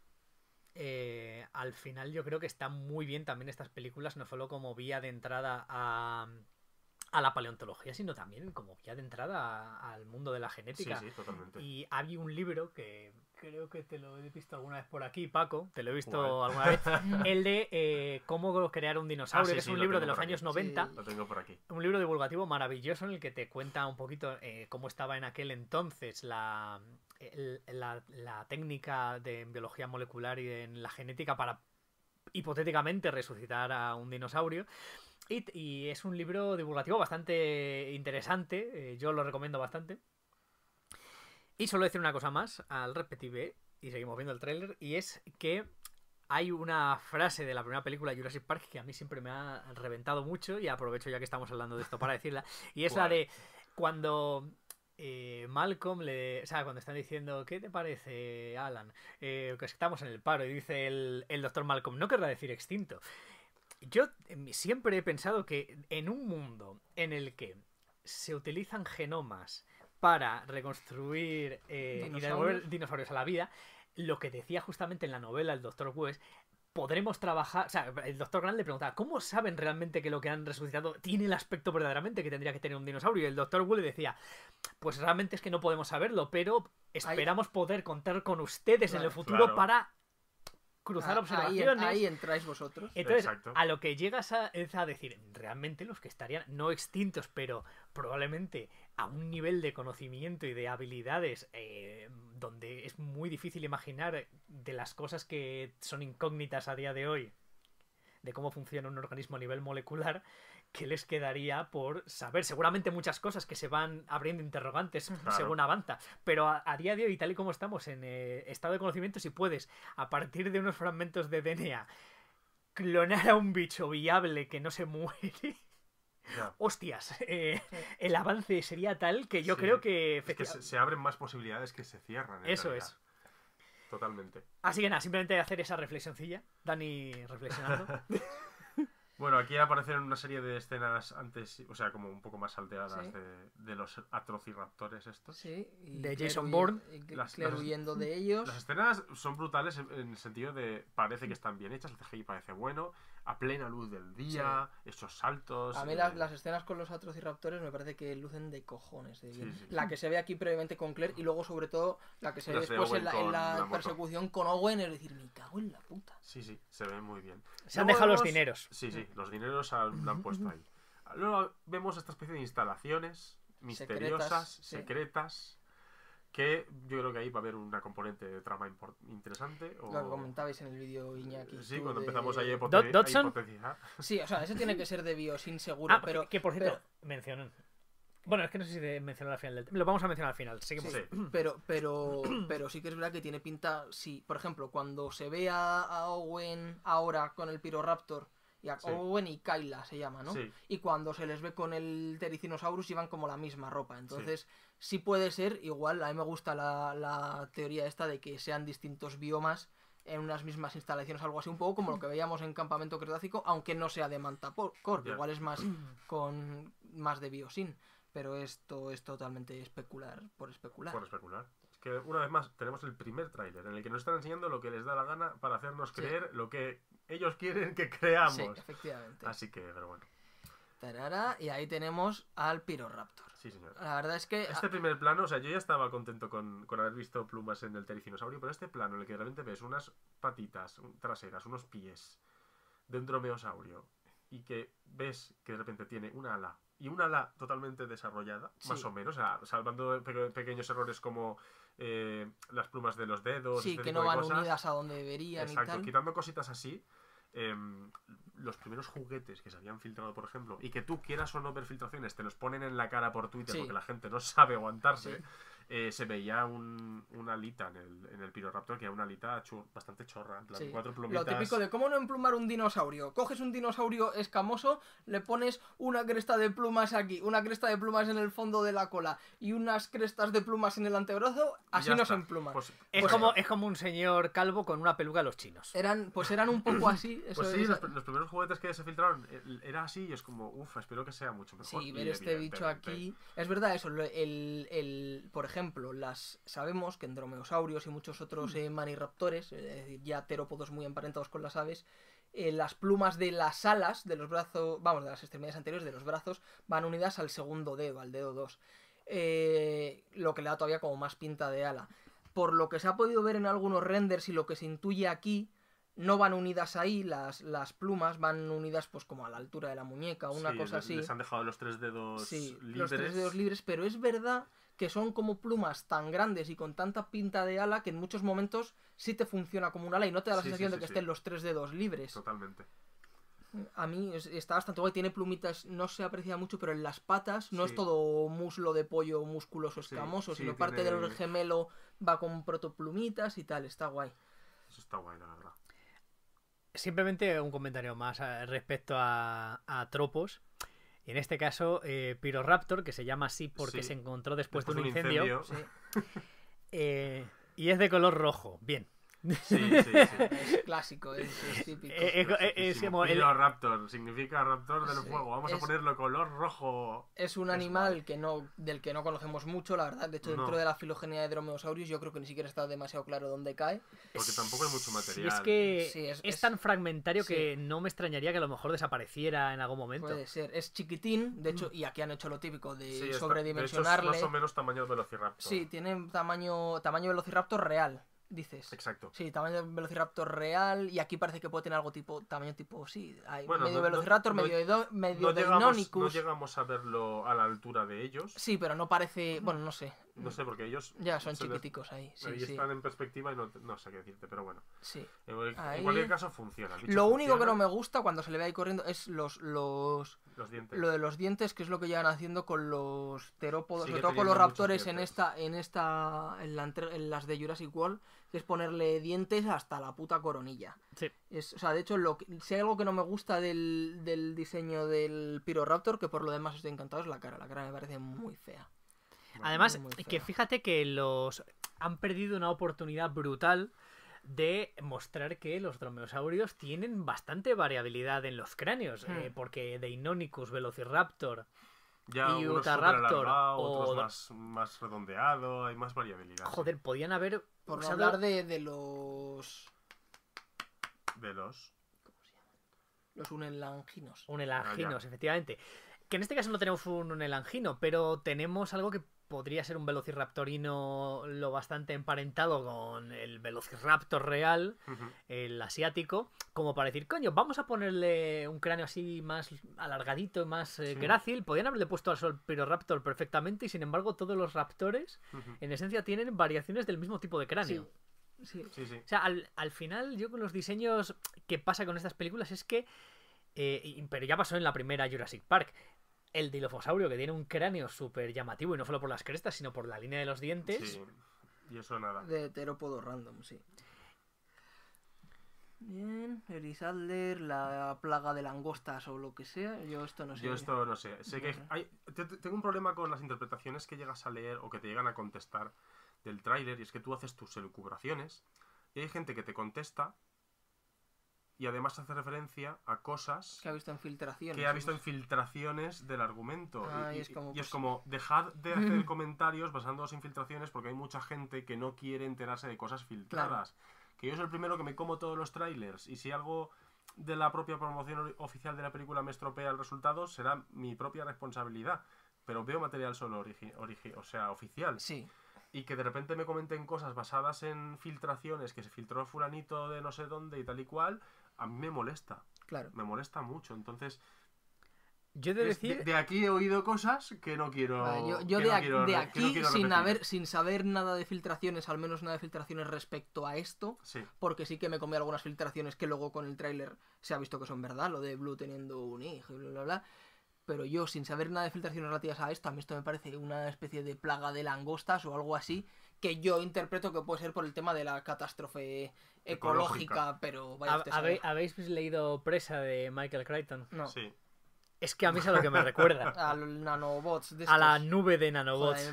eh, al final yo creo que están muy bien también estas películas, no solo como vía de entrada a, a la paleontología, sino también como vía de entrada al mundo de la genética. Sí, sí, totalmente. Y hay un libro que creo que te lo he visto alguna vez por aquí, Paco, te lo he visto alguna vez, el de eh, Cómo crear un dinosaurio, ah, que es un libro de los años 90. Lo tengo por aquí. Un libro divulgativo maravilloso en el que te cuenta un poquito eh, cómo estaba en aquel entonces la, técnica de biología molecular y en la genética para hipotéticamente resucitar a un dinosaurio. Y, es un libro divulgativo bastante interesante, eh, yo lo recomiendo bastante. Y solo decir una cosa más al repetir, y seguimos viendo el tráiler, y es que hay una frase de la primera película Jurassic Park que a mí siempre me ha reventado mucho, y aprovecho ya que estamos hablando de esto para decirla, y es la de cuando eh, Malcolm le. O sea, cuando están diciendo, ¿qué te parece, Alan? Eh, que estamos en el paro, y dice el, el doctor Malcolm, no querrá decir extinto. Yo eh, siempre he pensado que en un mundo en el que se utilizan genomas para reconstruir eh, y devolver dinosaurios a la vida, lo que decía justamente en la novela el Dr. West podremos trabajar. O sea, el doctor Grant le preguntaba, ¿cómo saben realmente que lo que han resucitado tiene el aspecto verdaderamente que tendría que tener un dinosaurio? Y el doctor Will le decía, Pues realmente es que no podemos saberlo, pero esperamos poder contar con ustedes en el futuro para cruzar ah, observaciones. Ahí, entráis vosotros. Entonces, a lo que llegas a, es a decir, realmente los que estarían, no extintos, pero probablemente a un nivel de conocimiento y de habilidades eh, donde es muy difícil imaginar de las cosas que son incógnitas a día de hoy, de cómo funciona un organismo a nivel molecular, que les quedaría por saber. Seguramente muchas cosas que se van abriendo interrogantes según avanza, pero a, día de hoy, tal y como estamos en eh, estado de conocimiento, si puedes, a partir de unos fragmentos de DNA, clonar a un bicho viable que no se muere. Hostias, eh, el avance sería tal que yo creo que... que se, abren más posibilidades que se cierran. Eso es. Totalmente. Así que nada, simplemente hacer esa reflexioncilla, Dani reflexionando. Bueno, aquí aparecen una serie de escenas antes, o sea, como un poco más salteadas de, los atrociraptores estos. Sí, de Jason Bourne. Las, huyendo de ellos. Las escenas son brutales en, en el sentido de parece que están bien hechas, el CGI parece bueno, a plena luz del día, estos esos saltos. A mí eh, las, escenas con los atrociraptores me parece que lucen de cojones. la que se ve aquí previamente con Claire y luego, sobre todo, la que se ve después en la, persecución con Owen, es decir, me cago en la puta. Sí, sí, se ve muy bien. Se han dejado los dineros. Sí, sí, los dineros han, han puesto ahí. Luego vemos esta especie de instalaciones misteriosas, secretas que yo creo que ahí va a haber una componente de trama interesante. O... Lo comentabais en el vídeo Iñaki. Sí, cuando empezamos ahí a hipotetizar. Ah. Sí, o sea, ese tiene que ser de Biosin seguro. Ah, pero que por cierto, mencionen mencionan. Bueno, es que no sé si de al final. Lo vamos a mencionar al final. Sí, Pero, pero, pero sí que es verdad que tiene pinta. sí, por ejemplo, cuando se ve a, Owen ahora con el Piroraptor. Y a Owen y Kyla se llama, ¿no? Y cuando se les ve con el Tericinosaurus llevan como la misma ropa. Entonces sí puede ser igual, a mí me gusta la, teoría esta de que sean distintos biomas en unas mismas instalaciones, algo así, un poco como lo que veíamos en Campamento Cretácico, aunque no sea de Manta Corp, igual es más con más de Biosin, pero esto es totalmente especular por especular. Por especular. Es que una vez más tenemos el primer tráiler en el que nos están enseñando lo que les da la gana para hacernos creer lo que ellos quieren que creamos. Sí, efectivamente. Así que, pero bueno. Tarara, y ahí tenemos al Piroraptor. La verdad es que. Este primer plano, o sea, yo ya estaba contento con, haber visto plumas en el tericinosaurio, pero este plano en el que realmente ves unas patitas traseras, unos pies de un dromeosaurio y que ves que de repente tiene una ala y una ala totalmente desarrollada, más o menos, o salvando pequeños errores como eh, las plumas de los dedos. Sí, este que no van unidas a donde deberían. y tal. quitando cositas así Em, los primeros juguetes que se habían filtrado, por ejemplo, y que tú quieras o no ver filtraciones, te los ponen en la cara por Twitter porque la gente no sabe aguantarse. Eh, se veía un, una alita en el, en el Piroraptor, que era una alita bastante chorra. cuatro Lo típico de cómo no emplumar un dinosaurio. Coges un dinosaurio escamoso, le pones una cresta de plumas aquí, una cresta de plumas en el fondo de la cola y unas crestas de plumas en el antebrazo, así no se pues, es, pues como, es como un señor calvo con una peluca de los chinos. Eran, pues eran un poco así. pues sí, los, primeros juguetes que se filtraron era así y es como, uff, espero que sea mucho mejor. Sí, ver este bicho aquí. Es verdad eso, el, por ejemplo ejemplo, las sabemos que en dromeosaurios y muchos otros hmm. eh, manirraptores, eh, ya terópodos muy emparentados con las aves, eh, las plumas de las alas, de los brazos, vamos, de las extremidades anteriores, de los brazos, van unidas al segundo dedo, al dedo 2. lo que le da todavía como más pinta de ala. Por lo que se ha podido ver en algunos renders y lo que se intuye aquí, no van unidas ahí, las, las plumas van unidas pues como a la altura de la muñeca, una cosa así. Les han dejado los tres dedos sí, Los tres dedos libres, pero es verdad que son como plumas tan grandes y con tanta pinta de ala que en muchos momentos sí te funciona como un ala y no te da la sensación de que estén los tres dedos libres. Totalmente. A mí está bastante guay, tiene plumitas, no se aprecia mucho, pero en las patas no es todo muslo de pollo musculoso escamoso, sino parte del gemelo va con protoplumitas y tal, está guay. Eso está guay, la verdad. Simplemente un comentario más eh, respecto a tropos en este caso, eh, Pyroraptor, que se llama así porque se encontró después, de un incendio. Eh, y es de color rojo. Bien. Es clásico, es, típico. Eh, es, eh, Raptor, significa raptor del fuego. Vamos a ponerlo color rojo. Es un animal que no, del que no conocemos mucho, la verdad. De hecho, dentro de la filogenia de dromeosaurios, yo creo que ni siquiera está demasiado claro dónde cae. Porque tampoco hay mucho material. es que es, tan fragmentario que no me extrañaría que a lo mejor desapareciera en algún momento. Puede ser. Es chiquitín, de hecho, y aquí han hecho lo típico de sobredimensionarle. más o menos tamaño velociraptor. Sí, tiene tamaño, tamaño velociraptor real dices. Exacto. Sí, tamaño de velociraptor real y aquí parece que puede tener algo tipo tamaño tipo sí, hay medio velociraptor, medio no, No llegamos a verlo a la altura de ellos. Sí, pero no parece, bueno, no sé. No sé porque ellos ya son chiquiticos ahí, sí, ahí están en perspectiva y no, sé qué decirte, pero bueno. Sí. En, cualquier caso funciona. Lo único que no me gusta cuando se le ve ahí corriendo es los los lo de los dientes, que es lo que llevan haciendo con los terópodos, sobre todo con los raptores en esta, en esta, en, en, las de Jurassic World, que es ponerle dientes hasta la puta coronilla. Sí. Es, o sea, de hecho, lo que, si hay algo que no me gusta del, del diseño del piroraptor, que por lo demás estoy encantado, es la cara. La cara me parece muy fea. Además, que fíjate que los han perdido una oportunidad brutal de mostrar que los dromeosaurios tienen bastante variabilidad en los cráneos, eh, hmm. porque Deinonychus, Velociraptor, ya, y unos Utahraptor más, redondeado, hay más variabilidad. Joder, podían haber por hablar de, los de los ¿Cómo se llaman? Los unelanginos. Unelanginos, ah, efectivamente. Que en este caso no tenemos un unelangino, pero tenemos algo que podría ser un velociraptorino lo bastante emparentado con el velociraptor real, el asiático, como para decir, coño, vamos a ponerle un cráneo así más alargadito, más eh, grácil. Podrían haberle puesto al solpiroraptor perfectamente y sin embargo todos los raptores en esencia tienen variaciones del mismo tipo de cráneo. Sí. Sí. O sea, al, final yo con los diseños que pasa con estas películas es que eh, pero ya pasó en la primera Jurassic Park el dilofosaurio, que tiene un cráneo súper llamativo, y no solo por las crestas, sino por la línea de los dientes. Sí, y eso nada. De terópodo random, sí. Bien, Adler, la plaga de langostas o lo que sea, yo esto no sé. Yo esto no sé. Sé que tengo un problema con las interpretaciones que llegas a leer o que te llegan a contestar del tráiler, y es que tú haces tus elucubraciones, y hay gente que te contesta y además hace referencia a cosas que ha visto infiltraciones, que ha visto infiltraciones del argumento. y, es como, dejar pues dejad de hacer comentarios basándoos en filtraciones porque hay mucha gente que no quiere enterarse de cosas filtradas. Que yo soy el primero que me como todos los trailers y si algo de la propia promoción oficial de la película me estropea el resultado, será mi propia responsabilidad. Pero veo material solo o sea, oficial. Sí y que de repente me comenten cosas basadas en filtraciones que se filtró fulanito de no sé dónde y tal y cual, a mí me molesta. Claro. Me molesta mucho. Entonces. Yo he de decir. De, aquí he oído cosas que no quiero. yo, de, aquí, sin, haber, sin saber nada de filtraciones, al menos nada de filtraciones respecto a esto. Sí. Porque sí que me comí algunas filtraciones que luego con el tráiler se ha visto que son verdad, lo de Blue teniendo un hijo y bla, bla, bla. Pero yo, sin saber nada de filtraciones relativas a esto a mí esto me parece una especie de plaga de langostas o algo así que yo interpreto que puede ser por el tema de la catástrofe ecológica, pero vaya ¿Habéis, ¿Habéis leído Presa de Michael Crichton? No. Es que a mí es a lo que me recuerda. a los nanobots. A la nube de nanobots.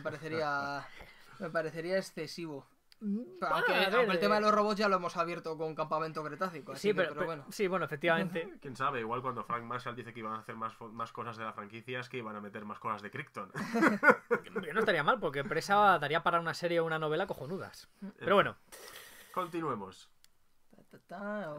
Me parecería excesivo. Mm, aunque, el tema de eh, los robots ya lo hemos abierto con Campamento Cretácico. sí, pero, bueno. Sí, bueno, efectivamente. Quién sabe, igual cuando Frank Marshall dice que iban a hacer más, más cosas de la franquicia es que iban a meter más cosas de Krypton. no estaría mal, porque Presa daría para una serie o una novela cojonudas. Pero bueno. Continuemos.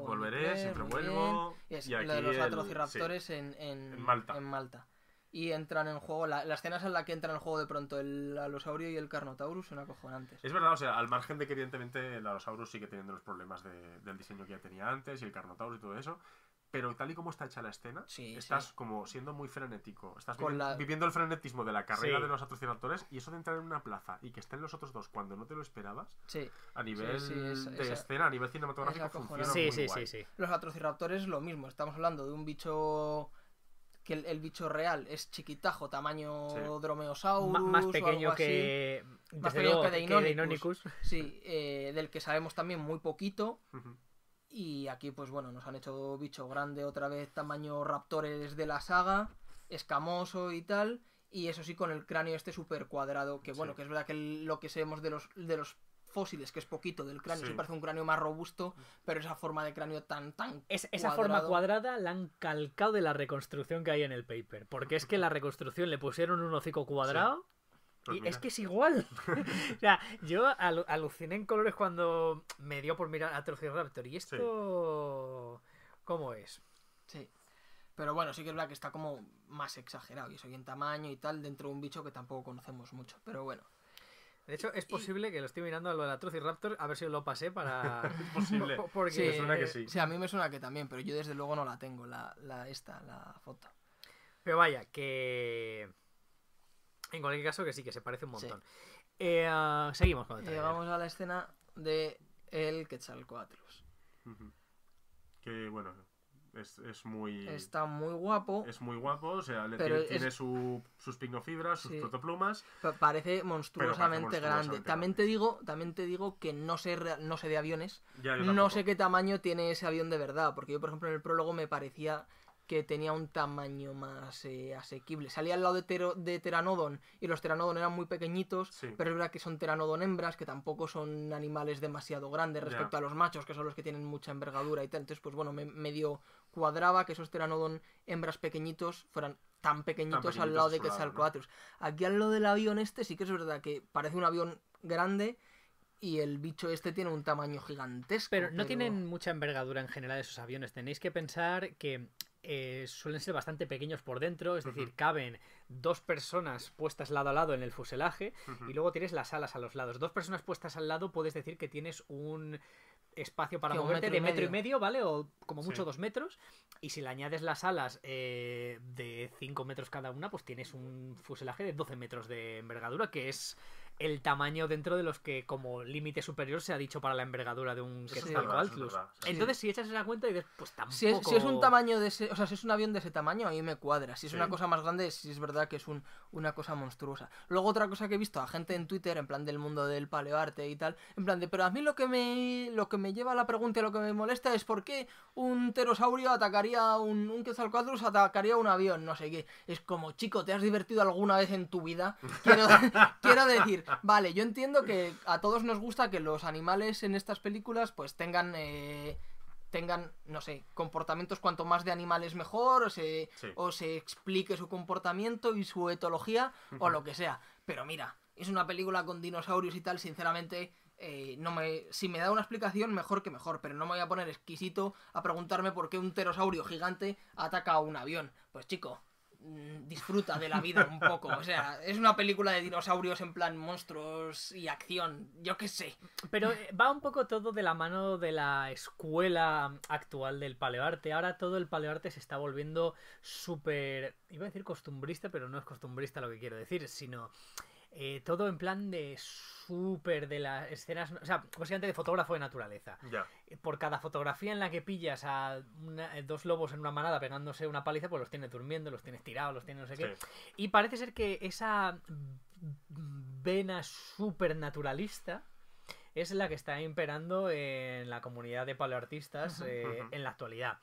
Volveré, siempre vuelvo. Y, los atrociraptores el... En Malta y entran en juego. La, las escenas en la que entran en juego de pronto el Alosaurio y el Carnotaurus son acojonantes. Es verdad, o sea, al margen de que evidentemente el Alosaurus sigue teniendo los problemas del diseño que ya tenía antes y el Carnotaurus y todo eso. Pero tal y como está hecha la escena, estás como siendo muy frenético. Estás viviendo el frenetismo de la carrera de los atrociraptores y eso de entrar en una plaza y que estén los otros dos cuando no te lo esperabas, a nivel de escena, a nivel cinematográfico, funciona muy guay. Los atrociraptores lo mismo. Estamos hablando de un bicho que el, bicho real es chiquitajo, tamaño dromeosaurus. más pequeño que. Deinonychus. Sí, eh, del que sabemos también muy poquito. Y aquí, pues bueno, nos han hecho bicho grande otra vez, tamaño raptores de la saga, escamoso y tal. Y eso sí, con el cráneo este súper cuadrado, que bueno, que es verdad que lo que sabemos de los, de los fósiles, que es poquito del cráneo, se parece un cráneo más robusto, pero esa forma de cráneo tan, tan. esa forma cuadrada la han calcado de la reconstrucción que hay en el paper, porque es que la reconstrucción le pusieron un hocico cuadrado. Pues y es que es igual. o sea, yo aluciné en colores cuando me dio por mirar a Raptor ¿Y esto cómo es? Sí. Pero bueno, sí que es verdad que está como más exagerado y eso, en tamaño y tal, dentro de un bicho que tampoco conocemos mucho. Pero bueno. De hecho, es posible que lo estoy mirando a lo de la Raptor, a ver si lo pasé para. es posible. porque... Sí, me suena que sí. a mí me suena que también, pero yo desde luego no la tengo, la, esta, la foto. Pero vaya, que. En cualquier caso, que sí, que se parece un montón. Eh, ah, seguimos con el Llegamos eh, a la escena de el Quetzalcoatlus. Que bueno, es, muy. Está muy guapo. Es muy guapo, o sea, tiene, sus pignofibras, sus protoplumas. parece monstruosamente, grande. También te digo, también te digo que no sé, no sé de aviones. no sé qué tamaño tiene ese avión de verdad. Porque yo, por ejemplo, en el prólogo me parecía que tenía un tamaño más eh, asequible. Salía al lado de, de, Teranodon y los Teranodon eran muy pequeñitos, pero es verdad que son Teranodon hembras, que tampoco son animales demasiado grandes respecto a los machos, que son los que tienen mucha envergadura y tal. Entonces, pues bueno, me, medio cuadraba que esos Teranodon hembras pequeñitos fueran tan pequeñitos, al lado de que Aquí al lado del avión este sí que es verdad que parece un avión grande, y el bicho este tiene un tamaño gigantesco. Pero no tienen mucha envergadura en general esos aviones. Tenéis que pensar que eh, suelen ser bastante pequeños por dentro, es decir, caben dos personas puestas lado a lado en el fuselaje y luego tienes las alas a los lados. Dos personas puestas al lado puedes decir que tienes un espacio para moverte de metro y medio, ¿vale? O como mucho dos metros. Y si le añades las alas eh, de cinco metros cada una, pues tienes un fuselaje de 12 metros de envergadura, que es el tamaño dentro de los que como límite superior se ha dicho para la envergadura de un Entonces, si echas esa cuenta y dices, pues tampoco... Si es, un tamaño de ese, o sea, si es un avión de ese tamaño, ahí me cuadra. Si es una cosa más grande, si es verdad que es un, una cosa monstruosa. Luego otra cosa que he visto a gente en Twitter, en plan del mundo del paleoarte y tal, en plan de, pero a mí lo que me lo que me lleva a la pregunta y lo que me molesta es por qué un pterosaurio atacaría un, un Quetzalcoatlus atacaría un avión, no sé qué. Es como, chico, ¿te has divertido alguna vez en tu vida? quiero decir, vale, yo entiendo que a todos nos gusta que los animales en estas películas pues tengan... Eh, tengan, no sé, comportamientos cuanto más de animales mejor, o se, explique su comportamiento y su etología, o lo que sea. Pero mira, es una película con dinosaurios y tal, sinceramente, eh, no me, si me da una explicación, mejor que mejor, pero no me voy a poner exquisito a preguntarme por qué un pterosaurio gigante ataca a un avión. Pues chico, Mm, disfruta de la vida un poco. O sea, es una película de dinosaurios en plan monstruos y acción, yo qué sé. Pero eh, va un poco todo de la mano de la escuela actual del paleoarte. Ahora todo el paleoarte se está volviendo súper, iba a decir costumbrista, pero no es costumbrista lo que quiero decir, sino eh, todo en plan de súper de las escenas, o sea, básicamente de fotógrafo de naturaleza. Por cada fotografía en la que pillas a eh, dos lobos en una manada pegándose una paliza, pues los tienes durmiendo, los tienes tirados, los tienes no sé qué. Y parece ser que esa vena naturalista es la que está imperando en la comunidad de paleoartistas eh, en la actualidad.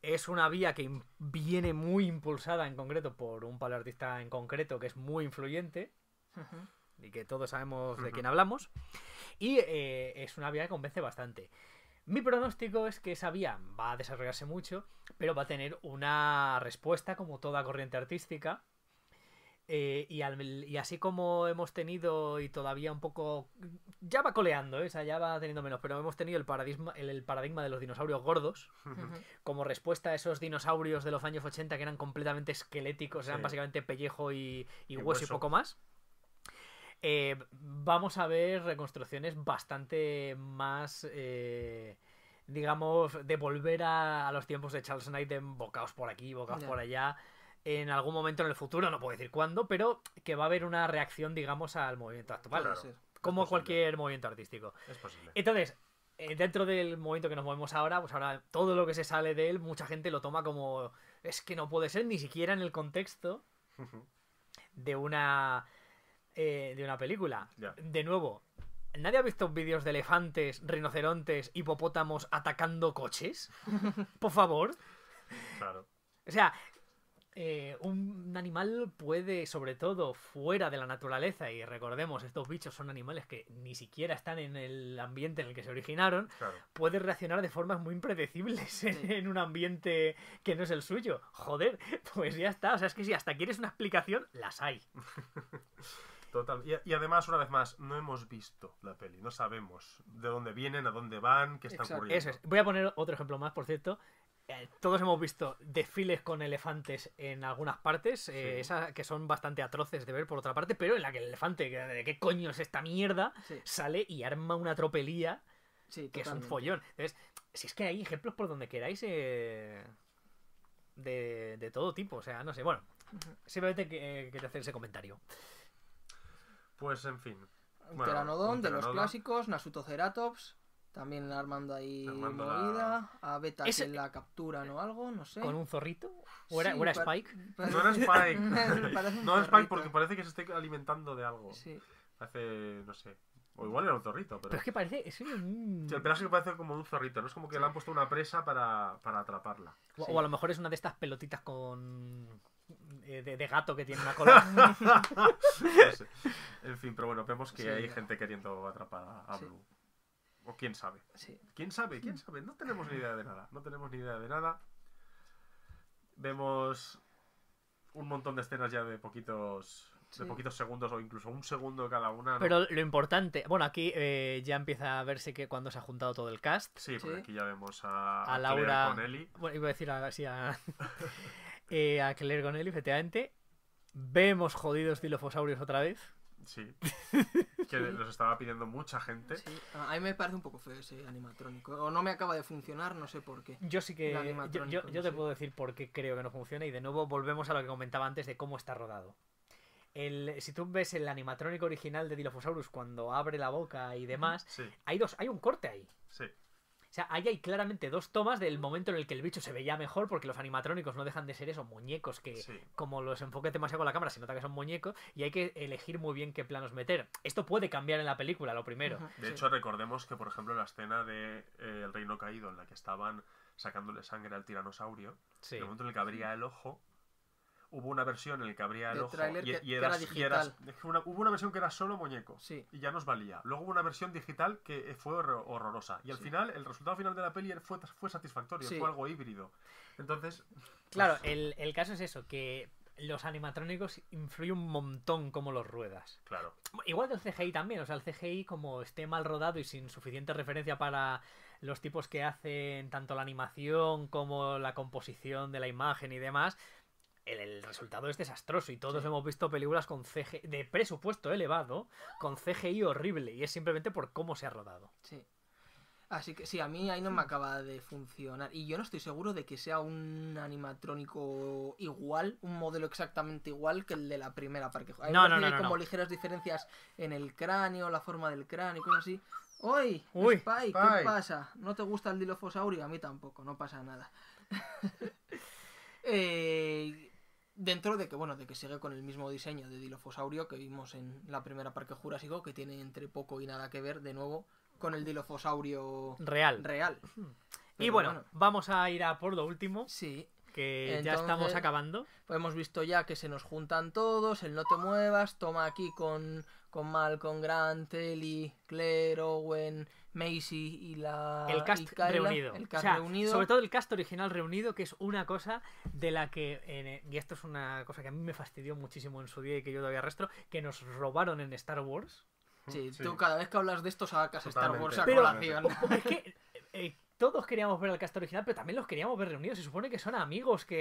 Es una vía que viene muy impulsada en concreto por un paleoartista en concreto que es muy influyente y que todos sabemos de quién hablamos. Y eh, es una vía que convence bastante. Mi pronóstico es que esa vía va a desarrollarse mucho, pero va a tener una respuesta como toda corriente artística. Eh, y, así como hemos tenido y todavía un poco... Ya va coleando, ¿eh? o sea, ya va teniendo menos, pero hemos tenido el paradigma, el, paradigma de los dinosaurios gordos como respuesta a esos dinosaurios de los años 80 que eran completamente esqueléticos, eran básicamente pellejo y, hueso, y poco más. Eh, vamos a ver reconstrucciones bastante más, eh, digamos, de volver a, los tiempos de Charles Knight en bocaos por aquí, bocaos por allá, en algún momento en el futuro, no puedo decir cuándo, pero que va a haber una reacción, digamos, al movimiento actual, como cualquier movimiento artístico. Entonces, eh, dentro del movimiento que nos movemos ahora, pues ahora todo lo que se sale de él, mucha gente lo toma como es que no puede ser ni siquiera en el contexto de una eh, de una película. De nuevo, ¿nadie ha visto vídeos de elefantes, rinocerontes, hipopótamos atacando coches? Por favor. Claro. O sea, eh, un animal puede, sobre todo fuera de la naturaleza, y recordemos, estos bichos son animales que ni siquiera están en el ambiente en el que se originaron, puede reaccionar de formas muy impredecibles en, un ambiente que no es el suyo. Joder, pues ya está. O sea, es que si hasta quieres una explicación, las hay. Y, además, una vez más, no hemos visto la peli, no sabemos de dónde vienen, a dónde van, qué está ocurriendo. Voy a poner otro ejemplo más, por cierto. Eh, todos hemos visto desfiles con elefantes en algunas partes, eh, que son bastante atroces de ver por otra parte, pero en la que el elefante, ¿de qué coño es esta mierda? Sale y arma una tropelía que es un follón. Entonces, si es que hay ejemplos por donde queráis eh, de, todo tipo, o sea, no sé, bueno, simplemente que, te hacer ese comentario. Pues en fin. Bueno, Pteranodon, de los clásicos, Nasuto Ceratops, también armando ahí movida. A Beta que la capturan o algo, no sé. ¿Con un zorrito? ¿O era, Spike? No era Spike. no era Spike porque parece que se esté alimentando de algo. Sí. Hace, no sé. O igual era un zorrito, pero. es que parece. Es un... sí, el pelaje parece como un zorrito, no es como que le han puesto una presa para, para atraparla. o, a lo mejor es una de estas pelotitas con. Eh, de, gato que tiene una cola. En fin, pero bueno, vemos que hay gente queriendo atrapar a, Blue. O quién sabe. ¿Quién sabe? ¿Quién hmm. sabe? No tenemos ni idea de nada. No tenemos ni idea de nada. Vemos un montón de escenas ya de poquitos de poquitos segundos o incluso un segundo cada una. Pero lo importante, bueno, aquí eh, ya empieza a verse que cuando se ha juntado todo el cast. Sí, porque aquí ya vemos a, Laura. Con Bueno, iba a decir a, a... eh, a Claire Gonelli, efectivamente. Vemos jodidos Dilophosaurus otra vez. Sí. Que los estaba pidiendo mucha gente. A mí me parece un poco feo ese animatrónico. O no me acaba de funcionar, no sé por qué. Yo sí que. Yo, te puedo decir por qué creo que no funciona. Y de nuevo volvemos a lo que comentaba antes de cómo está rodado. El, si tú ves el animatrónico original de Dilophosaurus cuando abre la boca y demás, hay dos, hay un corte ahí. Sí. O sea, ahí hay claramente dos tomas del momento en el que el bicho se veía mejor, porque los animatrónicos no dejan de ser esos muñecos que, como los enfoque demasiado con la cámara, se nota que son muñecos, y hay que elegir muy bien qué planos meter. Esto puede cambiar en la película, lo primero. De hecho, recordemos que, por ejemplo, la escena de eh, El Reino Caído, en la que estaban sacándole sangre al tiranosaurio, en el momento en el que abría el ojo, hubo una versión en la que abría el ojo y, era digital. hubo una versión que era solo muñeco y ya nos valía. Luego hubo una versión digital que eh, fue horrorosa y al final el resultado final de la peli fue, fue satisfactorio, fue algo híbrido. Entonces, claro, pues, el, el caso es eso, que los animatrónicos influyen un montón como los ruedas. Claro. Igual que el CGI también, o sea, el CGI como esté mal rodado y sin suficiente referencia para los tipos que hacen tanto la animación como la composición de la imagen y demás, el, resultado es desastroso y todos hemos visto películas con CG, de presupuesto elevado, con CGI horrible y es simplemente por cómo se ha rodado. Así que sí, a mí ahí no me hmm. acaba de funcionar. Y yo no estoy seguro de que sea un animatrónico igual, un modelo exactamente igual que el de la primera, porque hay como ligeras diferencias en el cráneo, la forma del cráneo y cosas así. ¡Uy! ¿Qué pasa? ¿No te gusta el dilofosaurio? A mí tampoco, no pasa nada. eh, Dentro de que, bueno, de que sigue con el mismo diseño de Dilophosaurio que vimos en la primera Parque Jurásico, que tiene entre poco y nada que ver, de nuevo, con el Dilophosaurio... real. real. Hmm. y bueno, vamos a ir a por lo último. Sí. Que ya estamos acabando. Pues hemos visto ya que se nos juntan todos, el no te muevas, toma aquí con con Malcolm, Grant, Ellie, Claire, Owen, Macy y la... El cast reunido. El cast reunido. Sobre todo el cast original reunido, que es una cosa de la que... y esto es una cosa que a mí me fastidió muchísimo en su día y que yo todavía arrastro. que nos robaron en Star Wars. Sí, tú cada vez que hablas de esto sacas Star Wars a colación. Es que... Eh, eh, todos queríamos ver al cast original, pero también los queríamos ver reunidos. Se supone que son amigos que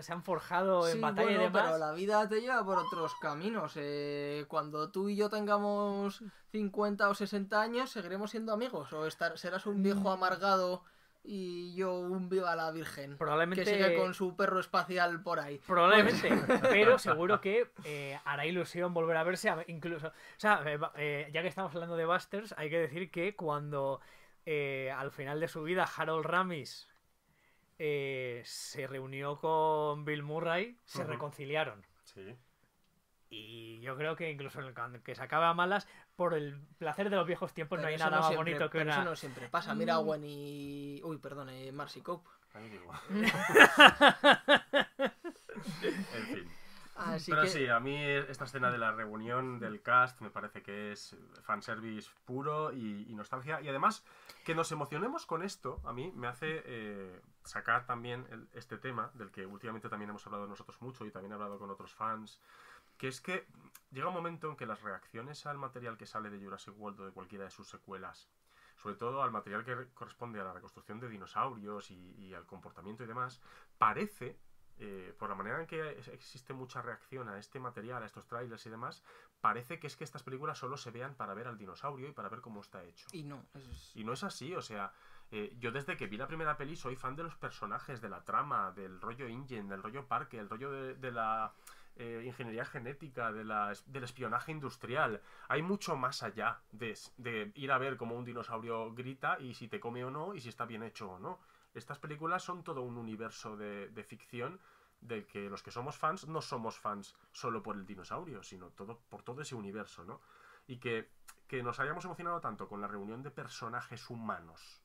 se han forjado en batalla y demás. Pero la vida te lleva por otros caminos. Eh, cuando tú y yo tengamos 50 o 60 años, seguiremos siendo amigos. O estar, serás un viejo mm. amargado y yo un viva la Virgen. Probablemente. Que sigue con su perro espacial por ahí. Probablemente. Pues pero seguro que eh, hará ilusión volver a verse. incluso. O sea, eh, ya que estamos hablando de Busters, hay que decir que cuando eh, al final de su vida, Harold Ramis eh, se reunió con Bill Murray, se reconciliaron. Y yo creo que incluso en que se acaba malas, por el placer de los viejos tiempos, no hay nada más bonito que una. no siempre pasa. Mira, mm. Wen y. Uy, perdón, Marcy Cope. en fin. Pero sí, a mí esta escena de la reunión del cast me parece que es fanservice puro y, y nostalgia. Y además, que nos emocionemos con esto, a mí me hace eh, sacar también este tema, del que últimamente también hemos hablado nosotros mucho y también he hablado con otros fans, que es que llega un momento en que las reacciones al material que sale de Jurassic World o de cualquiera de sus secuelas, sobre todo al material que corresponde a la reconstrucción de dinosaurios y al comportamiento y demás, parece eh, por la manera en que existe mucha reacción a este material, a estos trailers y demás, parece que es que estas películas solo se vean para ver al dinosaurio y para ver cómo está hecho. Y no, es... Y no es así, o sea, eh, yo desde que vi la primera peli soy fan de los personajes, de la trama, del rollo Ingen, del rollo parque, el rollo de, la... Eh, ingeniería genética, del espionaje industrial. Hay mucho más allá de, ir a ver cómo un dinosaurio grita y si te come o no y si está bien hecho o no. Estas películas son todo un universo de ficción de que los que somos fans no somos fans solo por el dinosaurio, sino todo, por todo ese universo, ¿no? Y que, nos hayamos emocionado tanto con la reunión de personajes humanos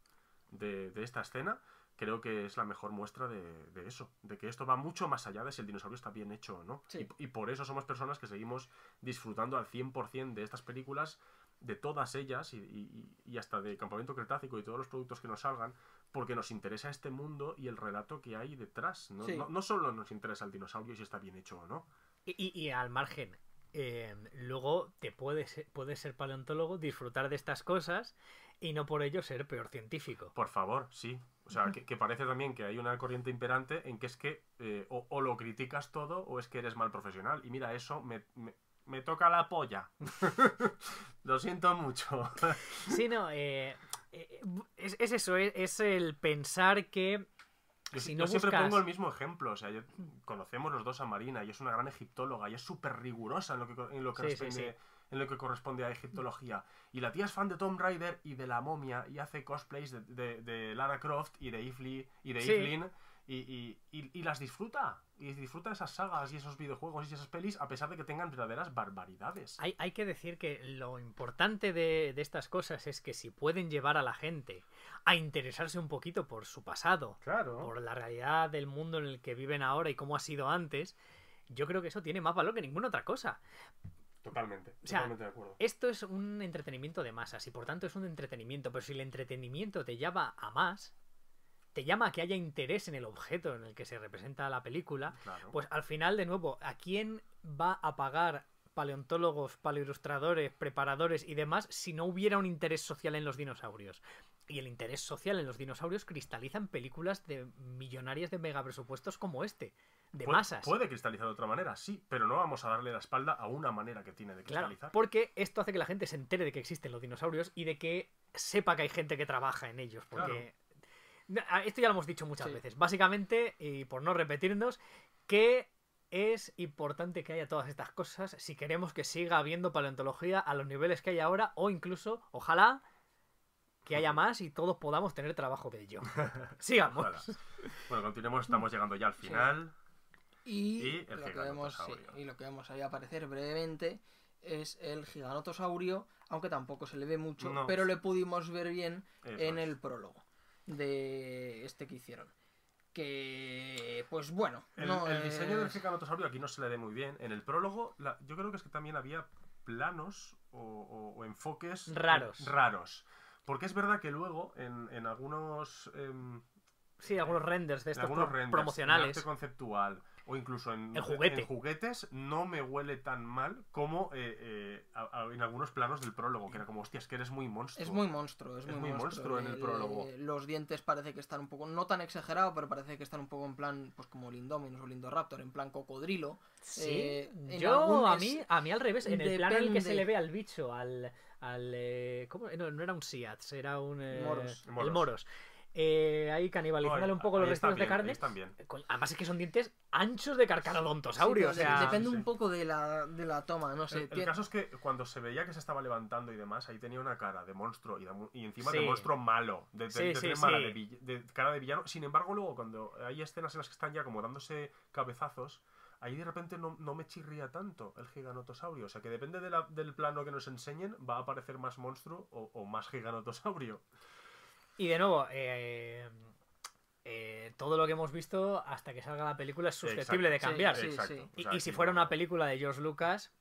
de, esta escena, creo que es la mejor muestra de, eso, de que esto va mucho más allá de si el dinosaurio está bien hecho o no. Y, por eso somos personas que seguimos disfrutando al 100% de estas películas, de todas ellas y, y, hasta de Campamento Cretácico y todos los productos que nos salgan, porque nos interesa este mundo y el relato que hay detrás. No, solo nos interesa el dinosaurio si está bien hecho o no. Y, al margen, eh, luego te puedes, ser paleontólogo, disfrutar de estas cosas y no por ello ser peor científico. Por favor, sí. O sea, que, parece también que hay una corriente imperante en que es que eh, o, lo criticas todo o es que eres mal profesional. Y mira, eso me, me toca la polla. Lo siento mucho. sí, no, eh, eh, eh, es, eso, es, el pensar que. Si no yo siempre pongo el mismo ejemplo. sea, conocemos los dos a Marina y es una gran egiptóloga y es súper rigurosa en lo que, en lo En lo que corresponde a egiptología. Y la tía es fan de Tom Rider y de la momia y hace cosplays de, de, Lara Croft y de Evelyn y de Evelyn y, y, las disfruta. Y disfruta esas sagas y esos videojuegos y esas pelis a pesar de que tengan verdaderas barbaridades. Hay, hay que decir que lo importante de, estas cosas es que si pueden llevar a la gente a interesarse un poquito por su pasado, claro. por la realidad del mundo en el que viven ahora y cómo ha sido antes, yo creo que eso tiene más valor que ninguna otra cosa. Totalmente, totalmente de acuerdo. Esto es un entretenimiento de masas y por tanto es un entretenimiento, pero si el entretenimiento te lleva a más, se llama que haya interés en el objeto en el que se representa la película, pues al final, de nuevo, ¿a quién va a pagar paleontólogos, paleoilustradores, preparadores y demás si no hubiera un interés social en los dinosaurios. Y el interés social en los dinosaurios cristaliza en películas de millonarias de megapresupuestos como este, de masas. Puede cristalizar de otra manera, sí, pero no vamos a darle la espalda a una manera que tiene de cristalizar. porque esto hace que la gente se entere de que existen los dinosaurios y de que sepa que hay gente que trabaja en ellos, porque... Ah, esto ya lo hemos dicho muchas veces. Básicamente, y por no repetirnos, que es importante que haya todas estas cosas si queremos que siga habiendo paleontología a los niveles que hay ahora o incluso, ojalá, que haya más y todos podamos tener trabajo de ello. Sigamos. Bueno, continuemos, estamos llegando ya al final. Y, lo que vemos, ahí aparecer brevemente es el giganotosaurio, aunque tampoco se le ve mucho, pero le pudimos ver bien en el prólogo de este que hicieron. Que, pues bueno. El, diseño del aquí no se le ve muy bien. En el prólogo, yo creo que es que también había planos o, enfoques raros. raros. Porque es verdad que luego en, algunos. Em, sí, algunos renders de estos promocionales. conceptual o incluso en, juguetes no me huele tan mal como eh, eh, en algunos planos del prólogo, que era como, hostias, que eres muy monstruo. Es muy monstruo, es, muy, monstruo, en el, eh, prólogo. Los dientes parece que están un poco, no tan exagerado, pero parece que están un poco en plan, pues como Lindominus o Raptor, en plan cocodrilo. Sí, yo a, mí, a mí al revés, en el plano en el que se le ve al bicho, al... al ¿cómo? No, era un Siats, era un... El Moros. Eh, ahí canibalizándole un poco los restos de carne. Además es que son dientes anchos de carcanodontosaurio. depende un poco de la, toma, no sé. El, caso es que cuando se veía que se estaba levantando y demás, ahí tenía una cara de monstruo y, encima de monstruo malo, de, cara de villano. Sin embargo, luego cuando hay escenas en las que están ya como dándose cabezazos, ahí de repente no, me chirría tanto el giganotosaurio. O sea que depende del plano que nos enseñen, va a aparecer más monstruo o, o más giganotosaurio. Y de nuevo, eh, eh, todo lo que hemos visto hasta que salga la película es susceptible de cambiar. Y, si fuera una película de George Lucas,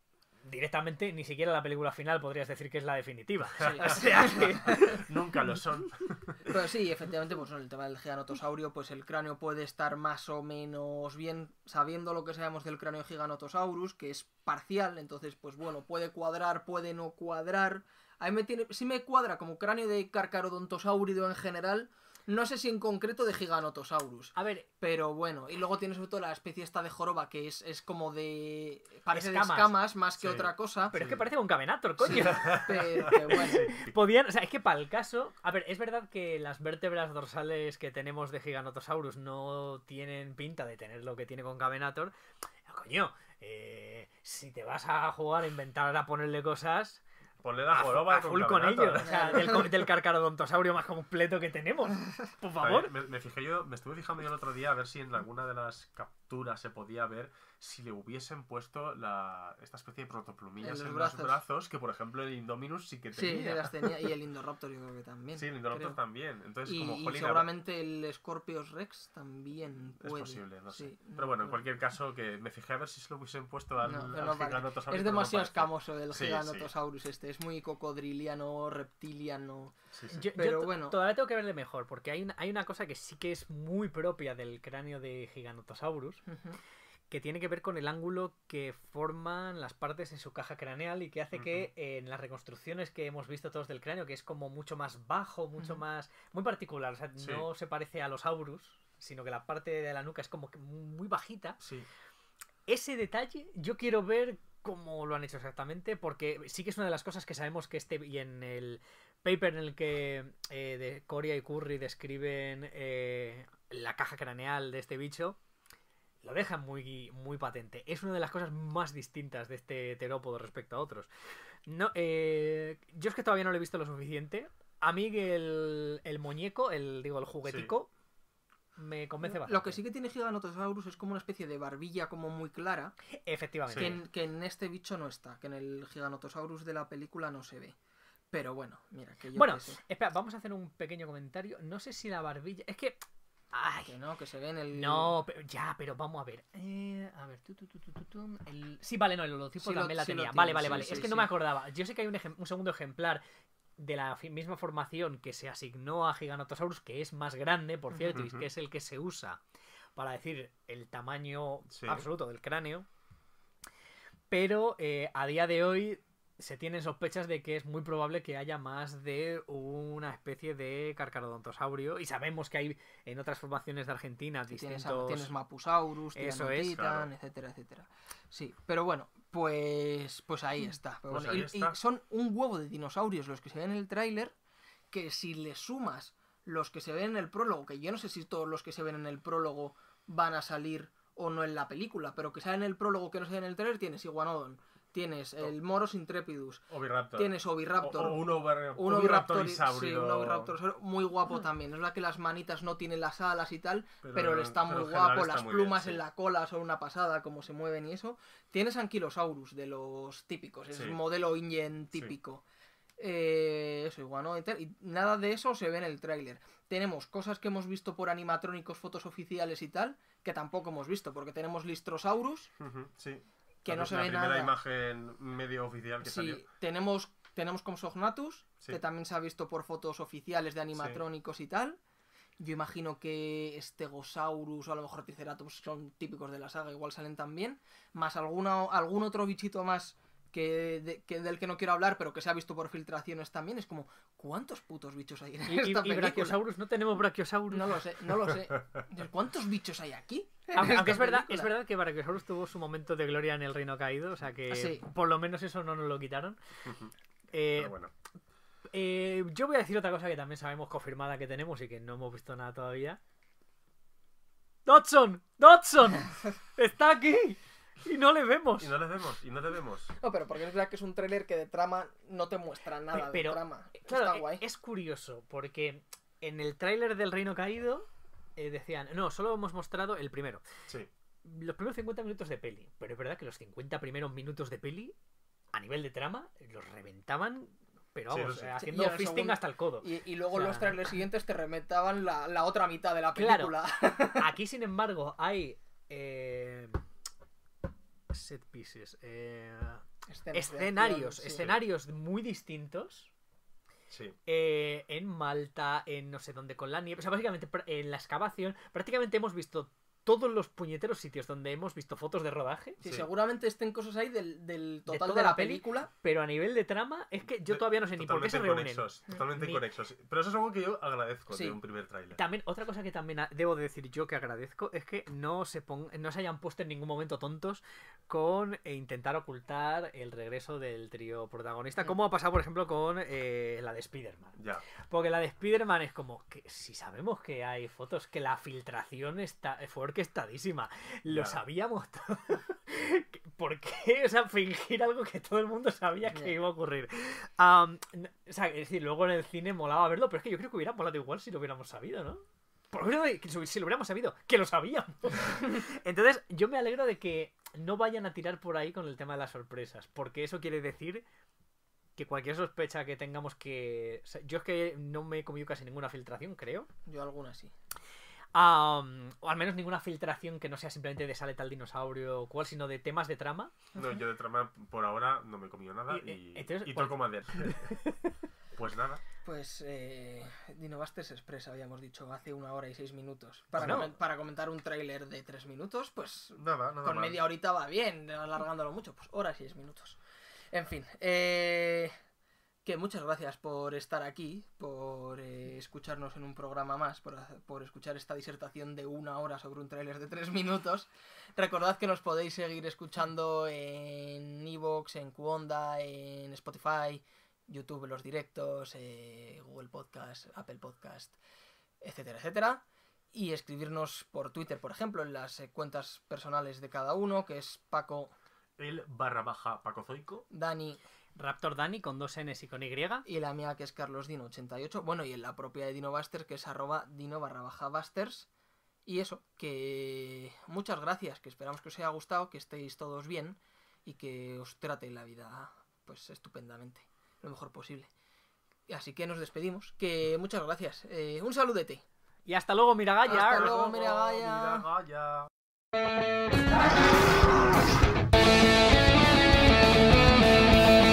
directamente ni siquiera la película final podrías decir que es la definitiva. Nunca lo son. Pero sí, efectivamente, pues el tema del giganotosaurio, pues el cráneo puede estar más o menos bien sabiendo lo que sabemos del cráneo giganotosaurus, que es parcial, entonces pues bueno, puede cuadrar, puede no cuadrar, a mí me tiene, sí me cuadra como cráneo de carcarodontosaurido en general. No sé si en concreto de Giganotosaurus. A ver. Pero bueno, y luego tiene sobre todo la especie esta de joroba, que es, como de. Parece escamas. de escamas más que otra cosa. Pero es que parece con Cavenator, coño. Pero bueno. Podían. O sea, es que para el caso. A ver, es verdad que las vértebras dorsales que tenemos de Giganotosaurus no tienen pinta de tener lo que tiene con camenator Coño, eh, si te vas a jugar a inventar a ponerle cosas ponle la joroba. A, full con, ellos. O sea, del, carcarodontosaurio más completo que tenemos. Por favor. me, me, fijé yo, me estuve fijando yo el otro día a ver si en alguna de las se podía ver si le hubiesen puesto la, esta especie de protoplumillas en, en brazos. los brazos, que por ejemplo el Indominus sí que tenía. Sí, las tenía, y el Indoraptor yo creo que también. Sí, el Indoraptor también. Entonces, y, como, seguramente el Scorpius Rex también puede. Es posible, no sé. pero bueno, en cualquier caso, que me fijé a ver si se lo hubiesen puesto al, Giganotosaurus. Es demasiado escamoso el Giganotosaurus este, es muy cocodriliano, reptiliano... Pero bueno. Todavía tengo que verle mejor, porque hay una, hay una cosa que sí que es muy propia del cráneo de Giganotosaurus. Que tiene que ver con el ángulo que forman las partes en su caja craneal y que hace que eh, en las reconstrucciones que hemos visto todos del cráneo, que es como mucho más bajo, mucho más. muy particular, o sea, no se parece a los Aurus, sino que la parte de la nuca es como muy bajita. Sí. Ese detalle yo quiero ver cómo lo han hecho exactamente, porque sí que es una de las cosas que sabemos que este y en el paper en el que eh, de Coria y Curry describen eh, la caja craneal de este bicho, lo dejan muy, muy patente. Es una de las cosas más distintas de este terópodo respecto a otros. No, eh, yo es que todavía no lo he visto lo suficiente. A mí el, el muñeco, el digo, el juguetico, me convence bastante. Lo que sí que tiene Giganotosaurus es como una especie de barbilla como muy clara. Efectivamente. que en, este bicho no está, que en el Giganotosaurus de la película no se ve. Pero bueno, mira, que yo. Bueno, espera, vamos a hacer un pequeño comentario. No sé si la barbilla. Es que. Ay, que no, que se ve en el. No, pero, ya, pero vamos a ver. Eh, a ver, tú, tú, tú, tú, tú... Sí, vale, no, el holotipo también la tenía. vale, vale, vale. es que no me acordaba. Yo sé que hay un, segundo ejemplar de la misma formación que se asignó a Giganotosaurus, que es más grande, por cierto, y que es el que se usa para decir el tamaño absoluto del cráneo. Pero eh, a día de hoy se tienen sospechas de que es muy probable que haya más de una especie de carcarodontosaurio. Y sabemos que hay en otras formaciones de Argentina Tienes, Mapusaurus, etcétera, etcétera. Sí, pero bueno, pues, pues ahí mm, está. Pues y, son un huevo de dinosaurios los que se ven en el tráiler, que si le sumas los que se ven en el prólogo, que yo no sé si todos los que se ven en el prólogo van a salir o no en la película, pero que salen en el prólogo que no ven en el tráiler, tienes Iguanodon, Tienes el Moros Intrepidus. Oviraptor. Tienes Oviraptor. un, Oviraptor. sí, un Oviraptor. Muy guapo ah. también. Es la que las manitas no tienen las alas y tal, pero, está muy guapo. las plumas en la cola son una pasada, como se mueven y eso. Tienes Ankylosaurus, de los típicos. Es un modelo Ingen típico. Eh, eso igual, ¿no? Y nada de eso se ve en el tráiler. Tenemos cosas que hemos visto por animatrónicos, fotos oficiales y tal, que tampoco hemos visto, porque tenemos Listrosaurus. sí que no se la ve primera imagen medio oficial sí, Tenemos, tenemos como Sognatus, que también se ha visto por fotos oficiales de animatrónicos y tal. Yo imagino que Stegosaurus o a lo mejor Triceratops son típicos de la saga, igual salen también. Más alguna, algún otro bichito más que, del que no quiero hablar, pero que se ha visto por filtraciones también. Es como, ¿cuántos putos bichos hay en y, esta brachiosaurus? ¿No tenemos brachiosaurus? No lo sé, no lo sé. ¿Cuántos bichos hay aquí? Aunque es verdad, es verdad que solo tuvo su momento de gloria en el Reino Caído, o sea que ah, por lo menos eso no nos lo quitaron. Eh, bueno. Eh, yo voy a decir otra cosa que también sabemos confirmada que tenemos y que no hemos visto nada todavía. ¡Dodson! ¡Dodson! ¡Está aquí! Y no le vemos. Y no le vemos, y no le vemos. No, pero porque es verdad que es un tráiler que de trama no te muestra nada pero, de trama. Está guay. es curioso, porque en el tráiler del Reino Caído eh, decían, no, solo hemos mostrado el primero. Los primeros 50 minutos de peli, pero es verdad que los 50 primeros minutos de peli, a nivel de trama, los reventaban pero vamos, eh, haciendo fisting hasta el codo. Y, luego los tres siguientes te remetaban la, otra mitad de la película. Claro, aquí, sin embargo, hay. Eh, set pieces. Eh, escenarios. Escenarios muy distintos. Eh, en Malta, en no sé dónde, con la nieve. O sea, básicamente en la excavación, prácticamente hemos visto todos los puñeteros sitios donde hemos visto fotos de rodaje. Sí, seguramente estén cosas ahí del, total de, la, película. pero a nivel de trama, es que yo todavía no sé ni por qué se reúnen. totalmente conectos Pero eso es algo que yo agradezco de un primer tráiler. También, otra cosa que también debo decir yo que agradezco es que no se, pong... no se hayan puesto en ningún momento tontos con eh, intentar ocultar el regreso del trío protagonista, mm. como ha pasado, por ejemplo, con eh, la de Spider-Man. Porque la de Spider-Man es como que si sabemos que hay fotos, que la filtración está fuerte estadísima Lo sabíamos todo. ¿Por qué? fingir algo que todo el mundo sabía que iba a ocurrir. o sea, es decir, luego en el cine molaba verlo, pero es que yo creo que hubiera molado igual si lo hubiéramos sabido, ¿no? si lo hubiéramos sabido, que lo sabían Entonces, yo me alegro de que no vayan a tirar por ahí con el tema de las sorpresas, porque eso quiere decir que cualquier sospecha que tengamos que... yo es que no me he comido casi ninguna filtración, creo. Yo alguna sí o al menos ninguna filtración que no sea simplemente de sale tal dinosaurio o cual, sino de temas de trama. No, yo de trama por ahora no me he comido nada y, y, eh, toco pues nada. Pues eh, Dinobusters Express habíamos dicho hace una hora y seis minutos. Para, comentar un tráiler de tres minutos, pues nada, nada con media horita va bien, alargándolo mucho, pues horas y seis minutos. En fin, eh, que muchas gracias por estar aquí, por eh, escucharnos en un programa más, por, escuchar esta disertación de una hora sobre un tráiler de tres minutos. Recordad que nos podéis seguir escuchando en Evox, en Cuonda, en Spotify, YouTube, los directos, eh, Google Podcast, Apple Podcast, etcétera, etcétera. Y escribirnos por Twitter, por ejemplo, en las eh, cuentas personales de cada uno, que es Paco... El barra baja Paco Zoico. Dani Raptor Dani con dos N y con Y. Y la mía que es Carlos Dino 88. Bueno, y en la propia de DinoBusters que es arroba dino barra baja busters. Y eso, que muchas gracias, que esperamos que os haya gustado, que estéis todos bien y que os trate la vida pues estupendamente, lo mejor posible. Así que nos despedimos, que muchas gracias, eh, un saludete. Y hasta luego, Miragaya. Hasta luego, Miragaya. Miragaya.